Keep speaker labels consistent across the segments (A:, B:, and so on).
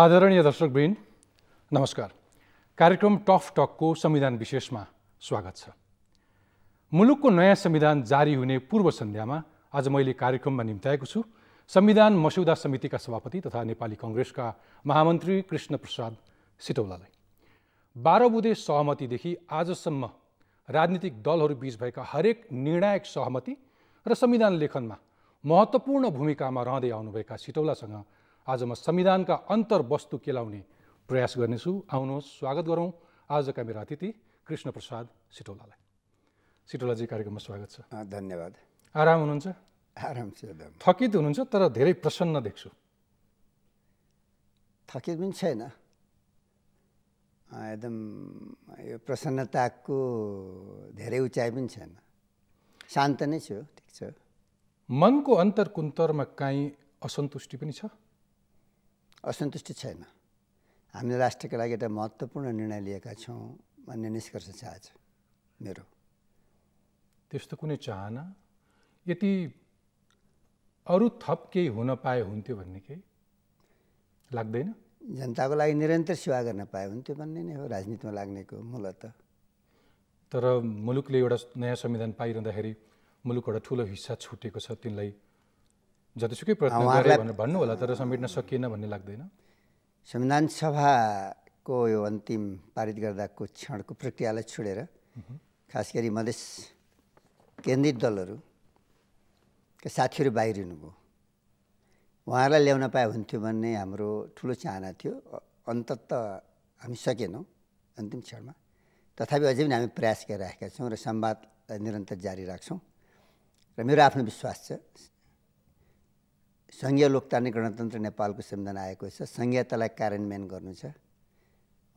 A: आदरणीय दर्शकवृन्द नमस्कार कार्यक्रम टफ टकको संविधान विशेषमा स्वागत छ मुलुकको नयाँ संविधान जारी हुने पूर्व सन्ध्यामा आज मैले कार्यक्रममा निम्त्याएको छु संविधान मस्यौदा समितिका सभापति तथा नेपाली कङ्ग्रेसका महामन्त्री कृष्ण प्रसाद सिटौलालाई बाह्र बुधे सहमतिदेखि आजसम्म राजनीतिक दलहरूबीच भएका हरेक निर्णायक सहमति र संविधान लेखनमा महत्त्वपूर्ण भूमिकामा रहँदै आउनुभएका सिटौलासँग आज म संविधानका अन्तर्वस्तु केलाउने प्रयास गर्नेछु आउनुहोस् स्वागत गरौँ आजका मेरा अतिथि कृष्ण प्रसाद सिटौलालाई सिटौलाजी कार्यक्रममा स्वागत छ धन्यवाद आराम हुनुहुन्छ आराम छ थकित हुनुहुन्छ तर धेरै प्रसन्न देख्छु थकित पनि छैन एकदम
B: यो प्रसन्नताको धेरै उचाइ पनि छैन
A: शान्त नै छु ठिक छ मनको अन्तर कुन्तरमा काहीँ असन्तुष्टि पनि छ असन्तुष्टि छैन
B: हामीले राष्ट्रको लागि एउटा महत्त्वपूर्ण निर्णय लिएका छौँ भन्ने
A: निष्कर्ष छ आज मेरो त्यस्तो कुनै चाहना यति अरू थप केही हुन पाए हुन्थ्यो भन्ने केही
B: लाग्दैन जनताको लागि निरन्तर सेवा गर्न पाए हुन्थ्यो भन्ने नै हो राजनीतिमा लाग्नेको मूलत
A: तर मुलुकले एउटा नयाँ संविधान पाइरहँदाखेरि मुलुकबाट ठुलो हिस्सा छुटेको छ तिनलाई जतिसुकै प्रश्न भन्नु होला तर समेट्न सकिएन भन्ने लाग्दैन संविधान
B: सभाको
A: यो अन्तिम पारित
B: गर्दाको क्षणको प्रक्रियालाई छोडेर खास गरी मधेस केन्द्रित दलहरूका साथीहरू बाहिरिनुभयो उहाँहरूलाई ल्याउन पाए हुन्थ्यो भन्ने हाम्रो ठुलो चाहना थियो अन्तत हामी सकेनौँ अन्तिम क्षणमा तथापि अझै पनि हामी प्रयास गरिराखेका छौँ र संवादलाई निरन्तर जारी राख्छौँ र मेरो आफ्नो विश्वास छ सङ्घीय लोकतान्त्रिक गणतन्त्र नेपालको संविधान आएको छ सङ्घीयतालाई कार्यान्वयन गर्नु छ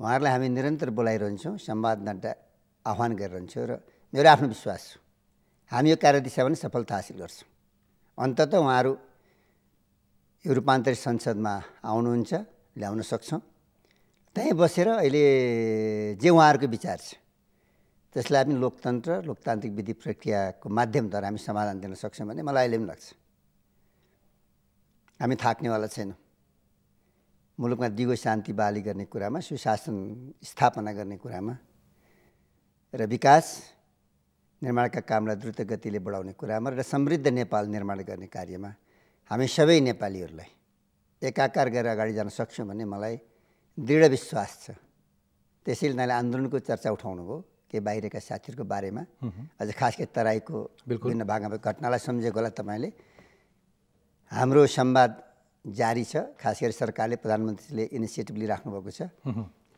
B: उहाँहरूलाई हामी निरन्तर बोलाइरहन्छौँ संवाद नड्डा आह्वान गरिरहन्छौँ र मेरो आफ्नो विश्वास छ हामी यो कार्यदिशामा पनि सफलता हासिल गर्छौँ अन्तत उहाँहरू यो रूपान्तरित संसदमा आउनुहुन्छ ल्याउन सक्छौँ त्यहीँ बसेर अहिले जे उहाँहरूको विचार छ त्यसलाई पनि लोकतन्त्र लोकतान्त्रिक विधि प्रक्रियाको माध्यमद्वारा हामी समाधान दिन सक्छौँ भन्ने मलाई अहिले पनि लाग्छ हामी थाक्नेवाला छैनौँ मुलुकमा दिगो शान्ति बाली गर्ने कुरामा सुशासन स्थापना गर्ने कुरामा र विकास निर्माणका कामलाई द्रुत गतिले बढाउने कुरामा र समृद्ध नेपाल निर्माण गर्ने कार्यमा हामी सबै नेपालीहरूलाई एकाकार गरेर अगाडि जान सक्छौँ भन्ने मलाई दृढ विश्वास छ त्यसैले नाले आन्दोलनको चर्चा उठाउनु उठाउनुभयो के बाहिरका साथीहरूको बारेमा अझ खास गरी तराईको विभिन्न भागमा घटनालाई सम्झेको होला तपाईँले हाम्रो संवाद जारी छ खास गरी सरकारले प्रधानमन्त्रीले इनिसिएटिभ लिइराख्नु भएको छ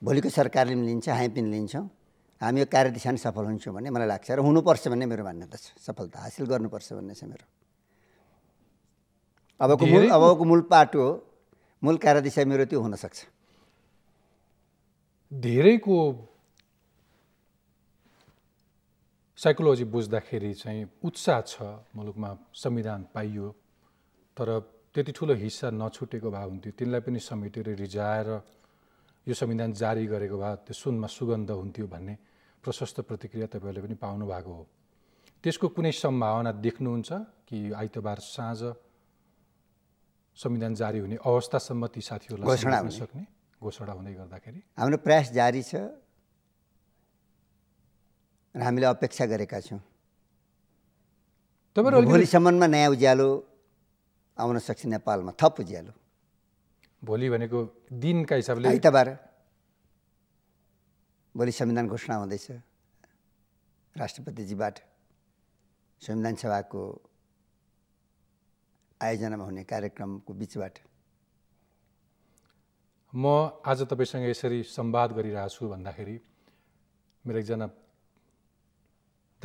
B: भोलिको सरकारले पनि लिन्छ हामी पनि लिन्छौँ हामी यो कार्यदिशा नै सफल हुन्छौँ भन्ने मलाई लाग्छ र हुनुपर्छ भन्ने मेरो मान्यता छ सफलता हासिल गर्नुपर्छ भन्ने छ मेरो अबको मूल अबको मूल पाटो मूल कार्यदिशा मेरो त्यो हुनसक्छ
A: धेरैको साइकोलोजी बुझ्दाखेरि चाहिँ उत्साह छ मुलुकमा संविधान पाइयो तर त्यति ठुलो हिस्सा नछुटेको भए हुन्थ्यो तिनलाई पनि समेटेर रिझाएर यो संविधान जारी गरेको भए त्यो सुनमा सुगन्ध हुन्थ्यो भन्ने प्रशस्त प्रतिक्रिया तपाईँहरूले पनि पाउनु भएको हो त्यसको कुनै सम्भावना देख्नुहुन्छ कि आइतबार साँझ संविधान जारी हुने अवस्थासम्म ती साथीहरूलाई घोषणा हुन सक्ने घोषणा हुँदै गर्दाखेरि
B: हाम्रो प्रयास जारी छ र हामीले अपेक्षा गरेका छौँ तपाईँहरू भोलिसम्ममा नयाँ उज्यालो आउन सक्छ नेपालमा थप उज्यालो
A: भोलि भनेको दिनका हिसाबले आइतबार
B: भोलि संविधान घोषणा हुँदैछ राष्ट्रपतिजीबाट संविधान
A: सभाको आयोजनामा हुने कार्यक्रमको बिचबाट म आज तपाईँसँग यसरी संवाद गरिरहेको छु भन्दाखेरि मेरो एकजना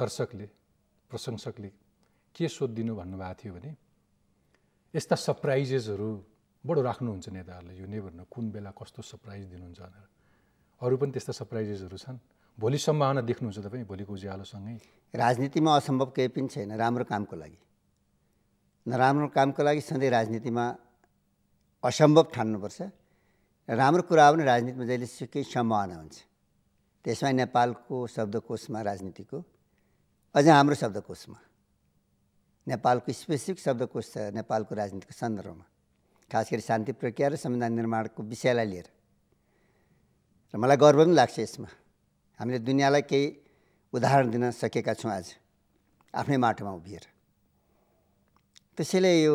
A: दर्शकले प्रशंसकले के सोधिदिनु भन्नुभएको थियो भने यस्ता सरप्राइजेसहरू बडो राख्नुहुन्छ नेताहरूले यो नै भन्नु कुन बेला कस्तो सरप्राइज दिनुहुन्छ भनेर अरू पनि त्यस्ता सरप्राइजेसहरू छन् भोलि सम्भावना देख्नुहुन्छ तपाईँ भोलिको उज्यालोसँगै
B: राजनीतिमा असम्भव केही पनि छैन राम्रो कामको लागि नराम्रो कामको लागि सधैँ राजनीतिमा असम्भव ठान्नुपर्छ राम्रो कुरा हो राजनीतिमा जहिले सुकै सम्भावना हुन्छ त्यसमा नेपालको शब्दकोशमा राजनीतिको अझ हाम्रो शब्दकोशमा नेपालको स्पेसिफिक शब्दकोश छ नेपालको राजनीतिको सन्दर्भमा खास गरी शान्ति प्रक्रिया र संविधान निर्माणको विषयलाई लिएर र मलाई गर्व पनि लाग्छ यसमा हामीले दुनियाँलाई केही उदाहरण दिन सकेका छौँ आज आफ्नै माटोमा उभिएर त्यसैले यो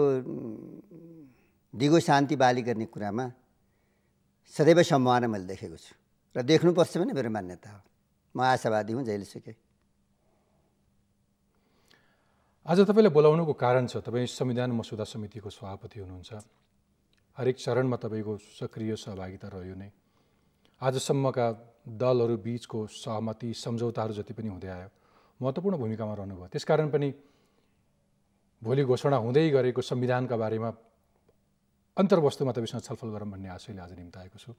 B: दिगो शान्ति बाली गर्ने कुरामा सदैव सम्भावना मैले देखेको छु र देख्नुपर्छ पनि मेरो मान्यता हो म आशावादी हुँ जहिले
A: आज तपाईँलाई बोलाउनुको कारण छ तपाईँ संविधान मसुदा समितिको सभापति हुनुहुन्छ हरेक चरणमा तपाईँको सक्रिय सहभागिता रह्यो नै आजसम्मका दलहरू बिचको सहमति सम्झौताहरू जति पनि हुँदै आयो महत्त्वपूर्ण भूमिकामा रहनुभयो त्यसकारण पनि भोलि घोषणा हुँदै गरेको संविधानका बारेमा अन्तर्वस्तुमा तपाईँसँग छलफल गरौँ भन्ने आशयले आज निम्ताएको छु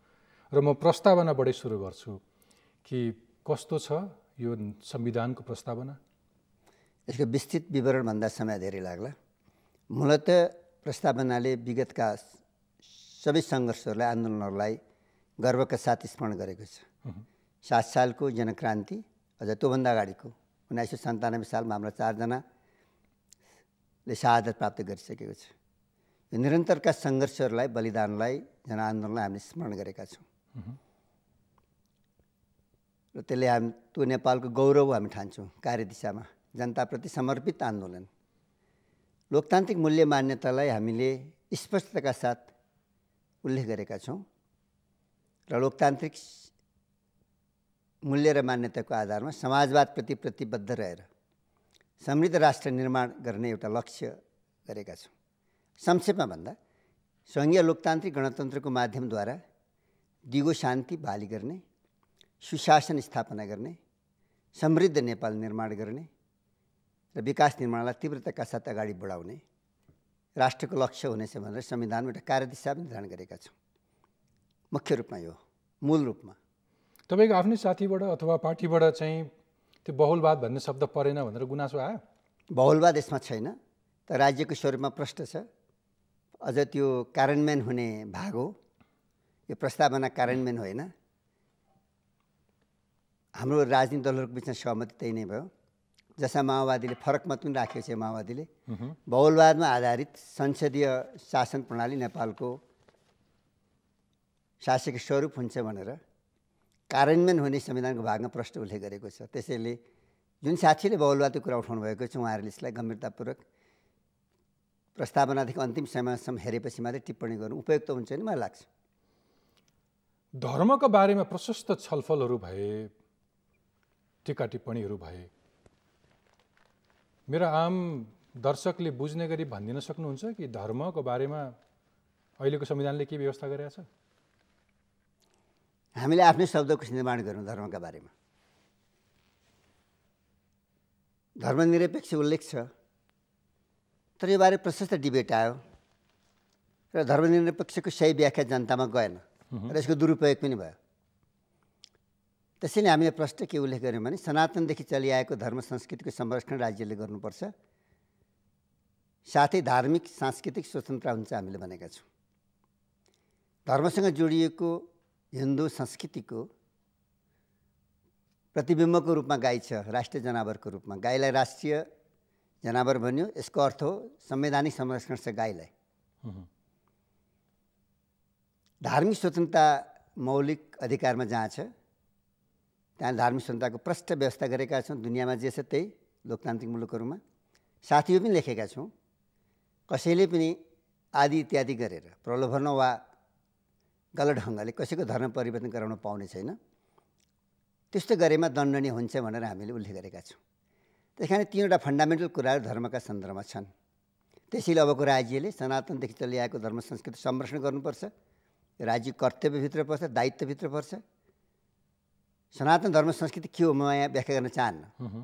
A: र म प्रस्तावनाबाटै सुरु गर्छु कि कस्तो छ यो संविधानको प्रस्तावना यसको विस्तृत
B: विवरणभन्दा समय धेरै लाग्ला मूलत प्रस्तावनाले विगतका सबै सङ्घर्षहरूलाई आन्दोलनहरूलाई गर्वका साथ स्मरण गरेको छ सात सालको जनक्रान्ति अझ त्योभन्दा अगाडिको उन्नाइस सय सन्तानब्बे सालमा हाम्रा चारजनाले शहादत प्राप्त गरिसकेको छ यो निरन्तरका सङ्घर्षहरूलाई बलिदानलाई जनआन्दोलनलाई हामीले स्मरण गरेका छौँ र त्यसले हामी त्यो नेपालको गौरव हामी ठान्छौँ दिशामा जनताप्रति समर्पित आन्दोलन लोकतान्त्रिक मूल्य मान्यतालाई हामीले स्पष्टताका साथ उल्लेख गरेका छौँ र लोकतान्त्रिक मूल्य र मान्यताको आधारमा समाजवादप्रति प्रतिबद्ध रहेर समृद्ध राष्ट्र निर्माण गर्ने एउटा लक्ष्य गरेका छौँ संक्षेपमा भन्दा सङ्घीय लोकतान्त्रिक गणतन्त्रको माध्यमद्वारा दिगो शान्ति बहाली गर्ने सुशासन स्थापना गर्ने समृद्ध नेपाल निर्माण गर्ने र विकास निर्माणलाई तीव्रताका साथ अगाडि बढाउने राष्ट्रको लक्ष्य हुनेछ भनेर संविधानमा एउटा कार्यदिशा पनि निर्धारण गरेका छौँ मुख्य रूपमा यो मूल रूपमा
A: तपाईँको आफ्नै साथीबाट अथवा पार्टीबाट चाहिँ त्यो बहुलवाद भन्ने शब्द परेन भनेर गुनासो आयो
B: बहुलवाद यसमा छैन त
A: राज्यको स्वरूपमा प्रष्ट छ अझ त्यो कार्यान्वयन हुने
B: भाग हो यो प्रस्तावना कार्यान्वयन होइन हाम्रो राजनीतिक दलहरूको बिचमा सहमति त्यही नै भयो जसमा माओवादीले फरक मत पनि राखेको छ माओवादीले बहुलवादमा आधारित संसदीय शासन प्रणाली नेपालको शासकीय स्वरूप हुन्छ भनेर कार्यान्वयन हुने संविधानको भागमा प्रश्न उल्लेख गरेको छ त्यसैले जुन साथीले बहुलवादको कुरा उठाउनु भएको छ उहाँहरूले यसलाई गम्भीरतापूर्वक प्रस्तावनादेखि अन्तिम समयसम्म हेरेपछि मात्रै टिप्पणी गर्नु उपयुक्त
A: हुन्छ नि मलाई लाग्छ धर्मको बारेमा प्रशस्त छलफलहरू भए टिका टिप्पणीहरू भए मेरो आम दर्शकले बुझ्ने गरी भनिदिन सक्नुहुन्छ कि धर्मको बारेमा अहिलेको संविधानले के व्यवस्था गरेका छ
B: हामीले आफ्नै शब्दको निर्माण गऱ्यौँ धर्मका बारेमा धर्मनिरपेक्ष उल्लेख छ तर यो बारे प्रशस्त डिबेट आयो र धर्मनिरपेक्षको सही व्याख्या जनतामा गएन र यसको दुरुपयोग पनि भयो त्यसैले हामीले प्रश्न के उल्लेख गऱ्यौँ भने सनातनदेखि चलिआएको धर्म संस्कृतिको संरक्षण राज्यले गर्नुपर्छ साथै धार्मिक सांस्कृतिक स्वतन्त्रता हुन्छ हामीले भनेका छौँ धर्मसँग जोडिएको हिन्दू संस्कृतिको प्रतिबिम्बको रूपमा गाई छ राष्ट्रिय जनावरको रूपमा गाईलाई राष्ट्रिय जनावर भन्यो यसको अर्थ हो संवैधानिक संरक्षण छ गाईलाई धार्मिक स्वतन्त्रता मौलिक अधिकारमा जहाँ छ त्यहाँ धार्मिक सन्ताको प्रष्ट व्यवस्था गरेका छौँ दुनियाँमा जे छ त्यही लोकतान्त्रिक मुलुकहरूमा साथीहरू पनि लेखेका छौँ कसैले पनि आदि इत्यादि गरेर प्रलोभन वा गलत ढङ्गले कसैको धर्म परिवर्तन गराउन पाउने छैन त्यस्तो गरेमा दण्डनीय हुन्छ भनेर हामीले उल्लेख गरेका छौँ त्यस कारण तिनवटा फन्डामेन्टल कुराहरू धर्मका सन्दर्भमा छन् त्यसैले अबको राज्यले सनातनदेखि चलिआएको धर्म संस्कृति संरक्षण गर्नुपर्छ राज्य कर्तव्यभित्र पर्छ दायित्वभित्र पर्छ सनातन धर्म संस्कृति के हो म यहाँ व्याख्या गर्न चाहन्न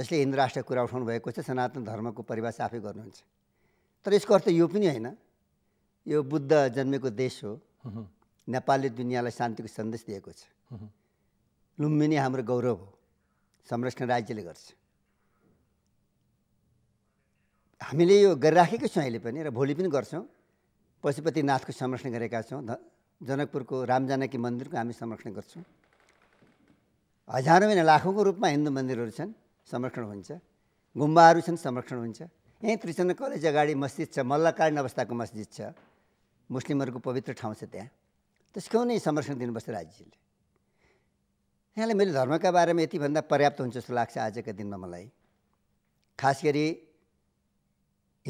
B: जसले हिन्दू राष्ट्रको कुरा उठाउनु भएको छ सनातन धर्मको परिभाषा आफै गर्नुहुन्छ तर यसको अर्थ यो पनि होइन यो बुद्ध जन्मेको देश हो नेपालले दुनियाँलाई शान्तिको सन्देश दिएको छ लुम्बिनी हाम्रो गौरव हो संरक्षण राज्यले गर्छ हामीले यो गरिराखेकै छौँ अहिले पनि र भोलि पनि गर्छौँ पशुपतिनाथको संरक्षण गरेका छौँ जनकपुरको रामजानकी मन्दिरको हामी संरक्षण गर्छौँ हजारौँ होइन लाखौँको रूपमा हिन्दू मन्दिरहरू छन् संरक्षण हुन्छ गुम्बाहरू छन् संरक्षण हुन्छ यहीँ त्रिचन्द्र कलेज अगाडि मस्जिद छ मल्लकालीन अवस्थाको मस्जिद छ मुस्लिमहरूको पवित्र ठाउँ छ त्यहाँ त्यसको नै संरक्षण दिनुपर्छ राज्यले यहाँले मैले धर्मका बारेमा यतिभन्दा पर्याप्त हुन्छ जस्तो लाग्छ आजको दिनमा मलाई खास गरी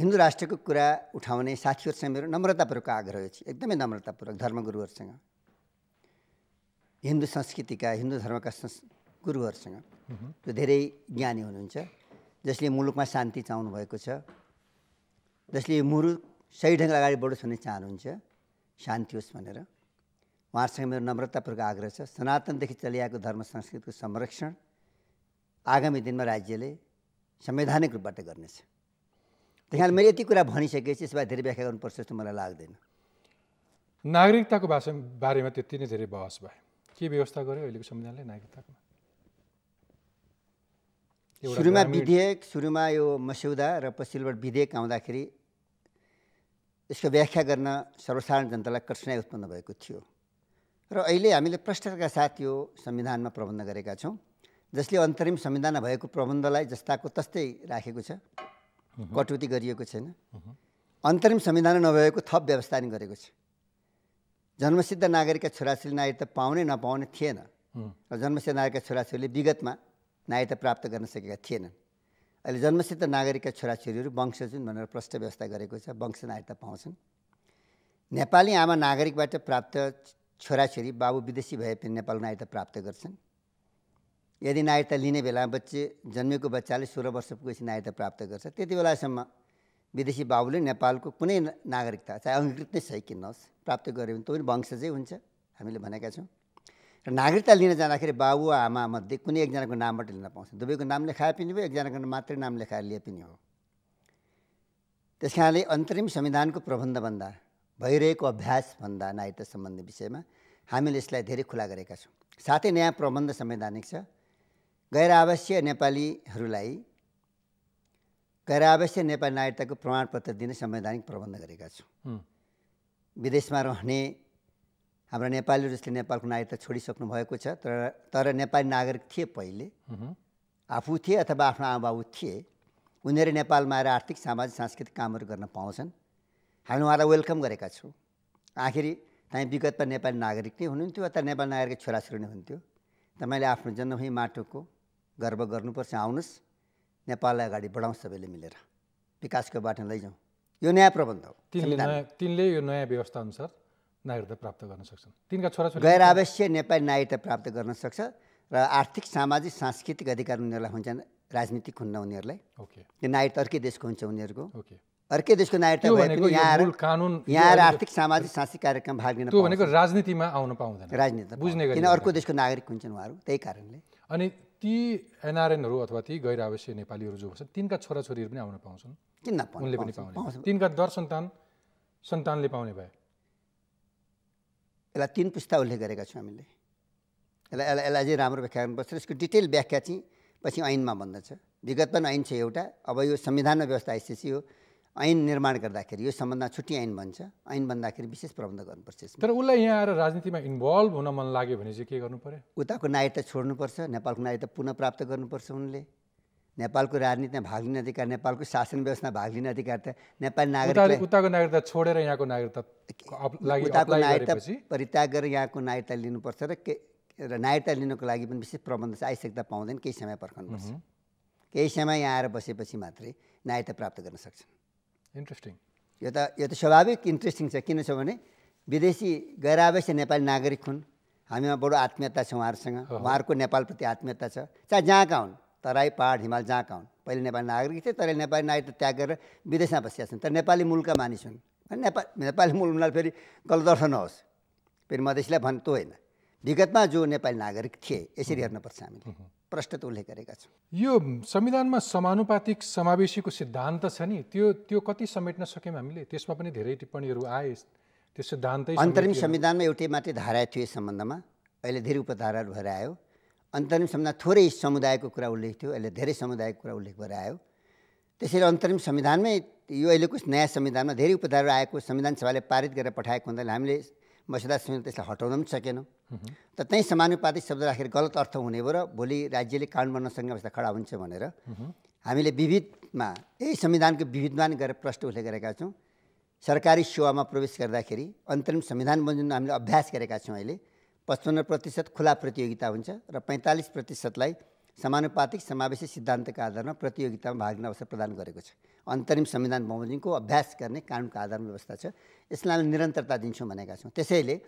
B: हिन्दू राष्ट्रको कुरा उठाउने साथीहरूसँग मेरो नम्रतापूर्वक आग्रह छ एकदमै नम्रतापूर्वक धर्मगुरुहरूसँग हिन्दू संस्कृतिका हिन्दू धर्मका संस् गुरुहरूसँग त्यो धेरै ज्ञानी हुनुहुन्छ जसले मुलुकमा शान्ति चाहनु भएको छ जसले मुलुक सही ढङ्गले अगाडि बढोस् भन्ने चाहनुहुन्छ शान्ति होस् भनेर उहाँहरूसँग मेरो नम्रतापूर्वक आग्रह छ सनातनदेखि चलिआएको धर्म संस्कृतिको संरक्षण आगामी दिनमा राज्यले संवैधानिक रूपबाट गर्नेछ त्यही कारण मैले यति कुरा भनिसकेपछि यसबारे धेरै व्याख्या गर्नुपर्छ जस्तो मलाई लाग्दैन
A: नागरिकताको भाषा बारेमा त्यति नै धेरै बहस भयो के व्यवस्था गर्यो अहिलेको संविधानले नागरिकतामा सुरुमा
B: विधेयक सुरुमा यो मस्यौदा र पछिल्लोबाट विधेयक आउँदाखेरि यसको व्याख्या गर्न सर्वसाधारण जनतालाई कठिनाइ उत्पन्न भएको थियो र अहिले हामीले प्रष्टका साथ यो संविधानमा प्रबन्ध गरेका छौँ जसले अन्तरिम संविधानमा भएको प्रबन्धलाई जस्ताको तस्तै राखेको छ कटौती गरिएको छैन अन्तरिम संविधान नभएको थप व्यवस्था गरेको छ जन्मसिद्ध नागरिकका छोराछोरी नागरिकता पाउने नपाउने थिएन र जन्मसिद्ध नागरिकका छोराछोरीले विगतमा नागरिकता प्राप्त गर्न सकेका थिएनन् अहिले जन्मसिद्ध नागरिकका छोराछोरीहरू जुन भनेर प्रष्ट व्यवस्था गरेको छ वंश नागरिकता पाउँछन् नेपाली आमा नागरिकबाट प्राप्त छोराछोरी बाबु विदेशी भए पनि नेपाल नागरिकता प्राप्त गर्छन् यदि नागरिकता लिने बेलामा बच्चे जन्मेको बच्चाले सोह्र वर्ष पुगेपछि नागरिकता प्राप्त गर्छ त्यति बेलासम्म विदेशी बाबुले नेपालको कुनै नागरिकता चाहे अङ्गीकृत नै सही कि नहोस् प्राप्त गऱ्यो भने त पनि वंशजै हुन्छ हामीले भनेका छौँ र नागरिकता लिन जाँदाखेरि बाबु वा आमा मध्ये कुनै एकजनाको नामबाट लिन पाउँछ दुवैको नाम लेखाए पनि भयो एकजनाको मात्रै नाम लेखाएर लिए पनि हो त्यस कारणले अन्तरिम संविधानको प्रबन्धभन्दा भइरहेको अभ्यासभन्दा नागरिकता सम्बन्धी विषयमा हामीले यसलाई धेरै खुला गरेका छौँ साथै नयाँ प्रबन्ध संवैधानिक छ गैर आवासीय नेपालीहरूलाई गएर अवश्य नेपाली नागरिकताको प्रमाणपत्र दिने संवैधानिक प्रबन्ध गरेका छौँ विदेशमा रहने हाम्रो नेपाली जसले नेपालको नागरिकता छोडिसक्नु भएको छ तर तर नेपाली नागरिक थिए पहिले आफू थिए अथवा आफ्नो आमाबाबु थिए उनीहरू नेपालमा आएर आर्थिक सामाजिक सांस्कृतिक कामहरू गर्न पाउँछन् हामी उहाँलाई वेलकम गरेका छौँ आखिरी तपाईँ विगतमा नेपाली नागरिक नै हुनुहुन्थ्यो अथवा नेपाली नागरिक छोराछोरी नै हुन्थ्यो तपाईँले आफ्नो जन्मभूमि माटोको गर्व गर्नुपर्छ आउनुहोस् नेपाललाई अगाडि बढाउँ सबैले मिलेर विकासको बाटो लैजाउँ यो नयाँ प्रबन्ध हो
A: तिनले यो नयाँ व्यवस्था अनुसार नागरिकता प्राप्त गर्न सक्छन् तिनका छोरा गैर
B: आवश्यक नेपाली नागरिकता प्राप्त गर्न सक्छ र आर्थिक सामाजिक सांस्कृतिक अधिकार उनीहरूलाई हुन्छन् राजनीतिक हुन्न उनीहरूलाई यो नागरिकता अर्कै देशको हुन्छ उनीहरूको
A: अर्कै देशको नागरिकता यहाँ
B: यहाँ आर्थिक सामाजिक
A: सांस्कृतिक कार्यक्रम भाग लिन भनेको राजनीतिमा आउन पाउँदैन राजनीति
B: बुझ्ने किन अर्को देशको नागरिक हुन्छन् उहाँहरू त्यही कारणले
A: अनि ती एनआरएनहरू अथवा ती गैर आवासीय नेपालीहरू जो हुन्छन् तिनका छोराछोरीहरू पनि आउन पाउँछन्
B: किन उनले पनि पाउने
A: तिनका दर सन्तान सन्तानले पाउने भए
B: यसलाई तिन पुस्ता उल्लेख गरेका छौँ हामीले
A: यसलाई यसलाई यसलाई चाहिँ
B: राम्रो व्याख्या गर्नुपर्छ यसको डिटेल व्याख्या चाहिँ पछि ऐनमा भन्दछ विगत पनि ऐन छ एउटा अब यो संविधानमा व्यवस्था आइसकेपछि यो ऐन निर्माण गर्दाखेरि यो सम्बन्धमा छुट्टी ऐन भन्छ ऐन भन्दाखेरि विशेष प्रबन्ध गर्नुपर्छ
A: तर उसलाई यहाँ आएर राजनीतिमा इन्भल्भ हुन मन लाग्यो भने चाहिँ के गर्नु पऱ्यो
B: उताको नागरिकता छोड्नुपर्छ नेपालको नागरिकता पुनः प्राप्त गर्नुपर्छ उनले नेपालको राजनीतिमा भाग लिने अधिकार नेपालको शासन व्यवस्थामा भाग लिने अधिकार त नेपाली नागरिक
A: उताको नागरिकता छोडेर यहाँको नागरिकता उताको नागरिकता
B: परित्याग गरेर यहाँको नागरिकता लिनुपर्छ र के र नागरिकता लिनुको लागि पनि विशेष प्रबन्ध चाहिँ आवश्यकता पाउँदैन केही समय पर्खनुपर्छ केही समय यहाँ आएर बसेपछि मात्रै नागरिकता प्राप्त गर्न सक्छन् इन्ट्रेस्टिङ यो त यो त स्वाभाविक इन्ट्रेस्टिङ छ किन छ भने विदेशी गएर आवश्यक नेपाली नागरिक हुन् हामीमा बडो आत्मीयता छ उहाँहरूसँग उहाँहरूको नेपालप्रति आत्मीयता छ चाहे जहाँका हुन् तराई पहाड हिमाल जहाँका हुन् पहिले नेपाली नागरिक थिए तर नेपाली नागरिकता त्याग गरेर विदेशमा बसिया छन् तर नेपाली मूलका मानिस हुन् नेपाल नेपाली मूल हुनाले फेरि गलत अर्थ नहोस् फेरि मधेसीलाई भन् त होइन विगतमा जो नेपाली नागरिक थिए यसरी हेर्नुपर्छ हामीले प्रष्ट उल्लेख गरेका छौँ
A: यो संविधानमा समानुपातिक समावेशीको सिद्धान्त छ नि त्यो त्यो कति समेट्न सक्यौँ हामीले त्यसमा पनि धेरै टिप्पणीहरू आए त्यो सिद्धान्त अन्तरिम संविधानमा
B: एउटै मात्रै धारा थियो यस सम्बन्धमा अहिले धेरै उपधाराहरू भएर आयो अन्तरिम संविधान थोरै समुदायको कुरा उल्लेख थियो अहिले धेरै समुदायको कुरा उल्लेख भएर आयो त्यसैले अन्तरिम संविधानमै यो अहिलेको नयाँ संविधानमा धेरै उपधारहरू आएको संविधान सभाले पारित गरेर पठाएको हुनाले हामीले समेत त्यसलाई हटाउन पनि सकेन त त्यहीँ समानुपातिक शब्द राखेर गलत अर्थ हुने भयो र भोलि राज्यले कानुन बन्न सक्ने अवस्था खडा हुन्छ भनेर हामीले विविधमा यही संविधानको विविधमान गरेर प्रश्न उल्लेख गरेका छौँ सरकारी सेवामा प्रवेश गर्दाखेरि अन्तरिम संविधान बन्जुन हामीले अभ्यास गरेका छौँ अहिले पचपन्न प्रतिशत खुला प्रतियोगिता हुन्छ र पैँतालिस प्रतिशतलाई समानुपातिक समावेशी सिद्धान्तका आधारमा प्रतियोगितामा भाग लिन अवसर प्रदान गरेको छ अन्तरिम संविधान बमोजिमको अभ्यास गर्ने कानुनको आधारमा व्यवस्था छ यसलाई हामी निरन्तरता दिन्छौँ भनेका छौँ त्यसैले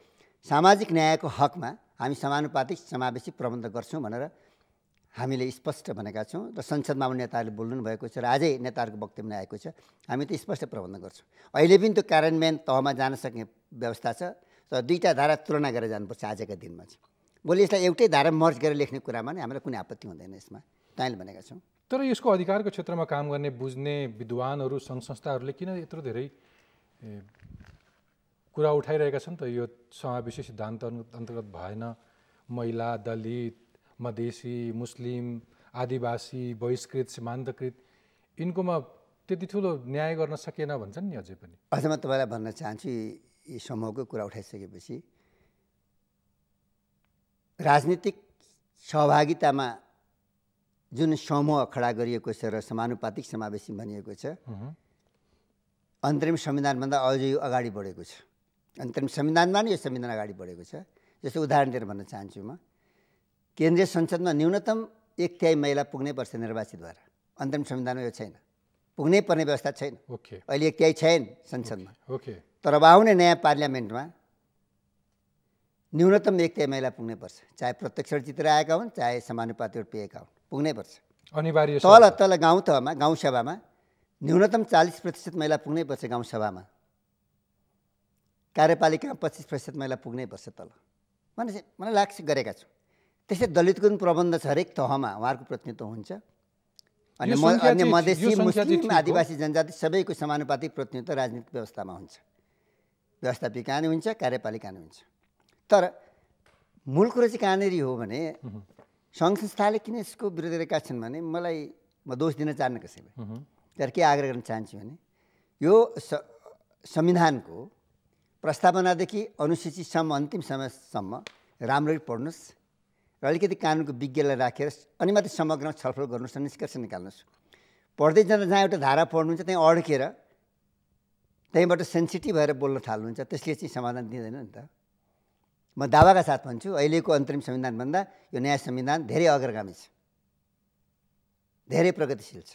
B: सामाजिक न्यायको हकमा हामी समानुपातिक समावेशी प्रबन्ध गर्छौँ भनेर हामीले स्पष्ट भनेका छौँ र संसदमा पनि नेताहरूले बोल्नु भएको छ र आजै नेताहरूको वक्तव्यमा आएको छ हामी त स्पष्ट प्रबन्ध गर्छौँ अहिले पनि त्यो कार्यान्वयन तहमा जान सक्ने व्यवस्था छ र दुईवटा धारा तुलना गरेर जानुपर्छ आजका दिनमा चाहिँ भोलि यसलाई एउटै धारा मर्ज गरेर लेख्ने कुरामा नै हामीलाई कुनै आपत्ति हुँदैन यसमा तपाईँले भनेका छौँ
A: तर यसको अधिकारको क्षेत्रमा काम गर्ने बुझ्ने विद्वानहरू सङ्घ संस्थाहरूले किन यत्रो धेरै कुरा उठाइरहेका छन् त यो समावेशी सिद्धान्त अन्तर्गत भएन महिला दलित मधेसी मुस्लिम आदिवासी बहिष्कृत सीमान्तकृत यिनकोमा त्यति ठुलो न्याय गर्न सकेन भन्छन् नि अझै पनि
B: अझ म तपाईँलाई भन्न चाहन्छु यी समूहको कुरा उठाइसकेपछि राजनीतिक सहभागितामा जुन समूह खडा गरिएको छ र समानुपातिक समावेशी भनिएको छ अन्तरिम संविधानभन्दा अझ यो अगाडि बढेको छ अन्तरिम संविधानमा नि यो संविधान अगाडि बढेको छ जस्तो उदाहरण दिएर भन्न चाहन्छु म केन्द्रीय संसदमा न्यूनतम एक तिहाई महिला पुग्नै पर्छ निर्वाचितद्वारा अन्तरिम संविधानमा यो छैन पुग्नै पर्ने व्यवस्था छैन अहिले एक तिहाई छैन संसदमा तर अब आउने नयाँ पार्लियामेन्टमा न्यूनतम एक पुग्नै पुग्नैपर्छ चाहे प्रत्यक्ष चित्र आएका हुन् चाहे समानुपातिहरू पिएका हुन् पर्छ
A: अनिवार्य तल
B: तल गाउँ तहमा गाउँसभामा न्यूनतम चालिस प्रतिशत महिला पुग्नैपर्छ गाउँसभामा कार्यपालिकामा पच्चिस प्रतिशत महिला पर्छ तल भने मलाई लाग्छ गरेका छु त्यसै दलितको पनि प्रबन्ध छ हरेक तहमा उहाँहरूको प्रतिनिधित्व हुन्छ
A: अनि म अन्य मधेसी मुस्लिम आदिवासी
B: जनजाति सबैको समानुपातिक प्रतिनिधित्व राजनीतिक व्यवस्थामा हुन्छ व्यवस्थापिका नै हुन्छ कार्यपालिका नै हुन्छ तर मूल कुरो चाहिँ कहाँनिर हो भने सङ्घ संस्थाले किन यसको विरोध गरेका छन् भने मलाई म दोष दिन चाहन्न कसैलाई तर के आग्रह गर्न चाहन्छु भने यो संविधानको प्रस्तावनादेखि अनुसूचीसम्म अन्तिम समयसम्म राम्ररी पढ्नुहोस् र अलिकति कानुनको विज्ञलाई राखेर अनि मात्रै समग्र छलफल गर्नुहोस् र निष्कर्ष निकाल्नुहोस् पढ्दै जाँदा जहाँ एउटा धारा पढ्नुहुन्छ त्यहीँ अड्केर त्यहीँबाट सेन्सिटिभ भएर बोल्न थाल्नुहुन्छ त्यसले चाहिँ समाधान दिँदैन नि त म दावाका साथ भन्छु अहिलेको अन्तरिम संविधानभन्दा यो नयाँ संविधान धेरै अग्रगामी छ धेरै प्रगतिशील छ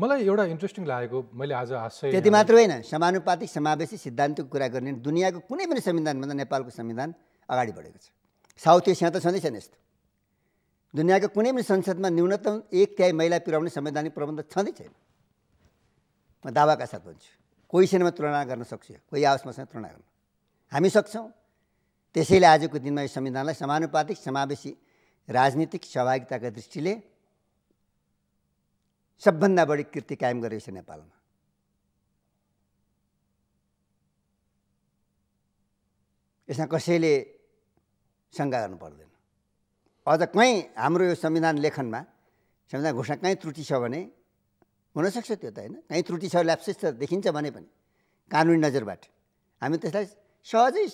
A: मलाई एउटा इन्ट्रेस्टिङ लागेको मैले आज आश त्यति मात्र होइन
B: समानुपातिक समावेशी सिद्धान्तको कुरा गर्ने दुनियाँको कुनै पनि संविधानभन्दा नेपालको संविधान अगाडि बढेको छ साउथ एसिया त छँदैछ नि यस्तो दुनियाँको कुनै पनि संसदमा न्यूनतम एक तिहाई महिला पुर्याउने संवैधानिक प्रबन्ध छँदै छैन म दावाका साथ भन्छु कोही सेनामा तुलना गर्न सक्छु कोही आवासमा तुलना गर्न हामी सक्छौँ त्यसैले आजको दिनमा यो संविधानलाई समानुपातिक समावेशी राजनीतिक सहभागिताको दृष्टिले सबभन्दा बढी कृति कायम गरेको छ नेपालमा यसमा कसैले शङ्का गर्नु पर्दैन अझ कहीँ हाम्रो यो संविधान लेखनमा संविधान घोषणा कहीँ त्रुटि छ भने हुनसक्छ त्यो त होइन कहीँ त्रुटि छ ल्याप्सेस त देखिन्छ भने पनि कानुनी नजरबाट हामी त्यसलाई सहजै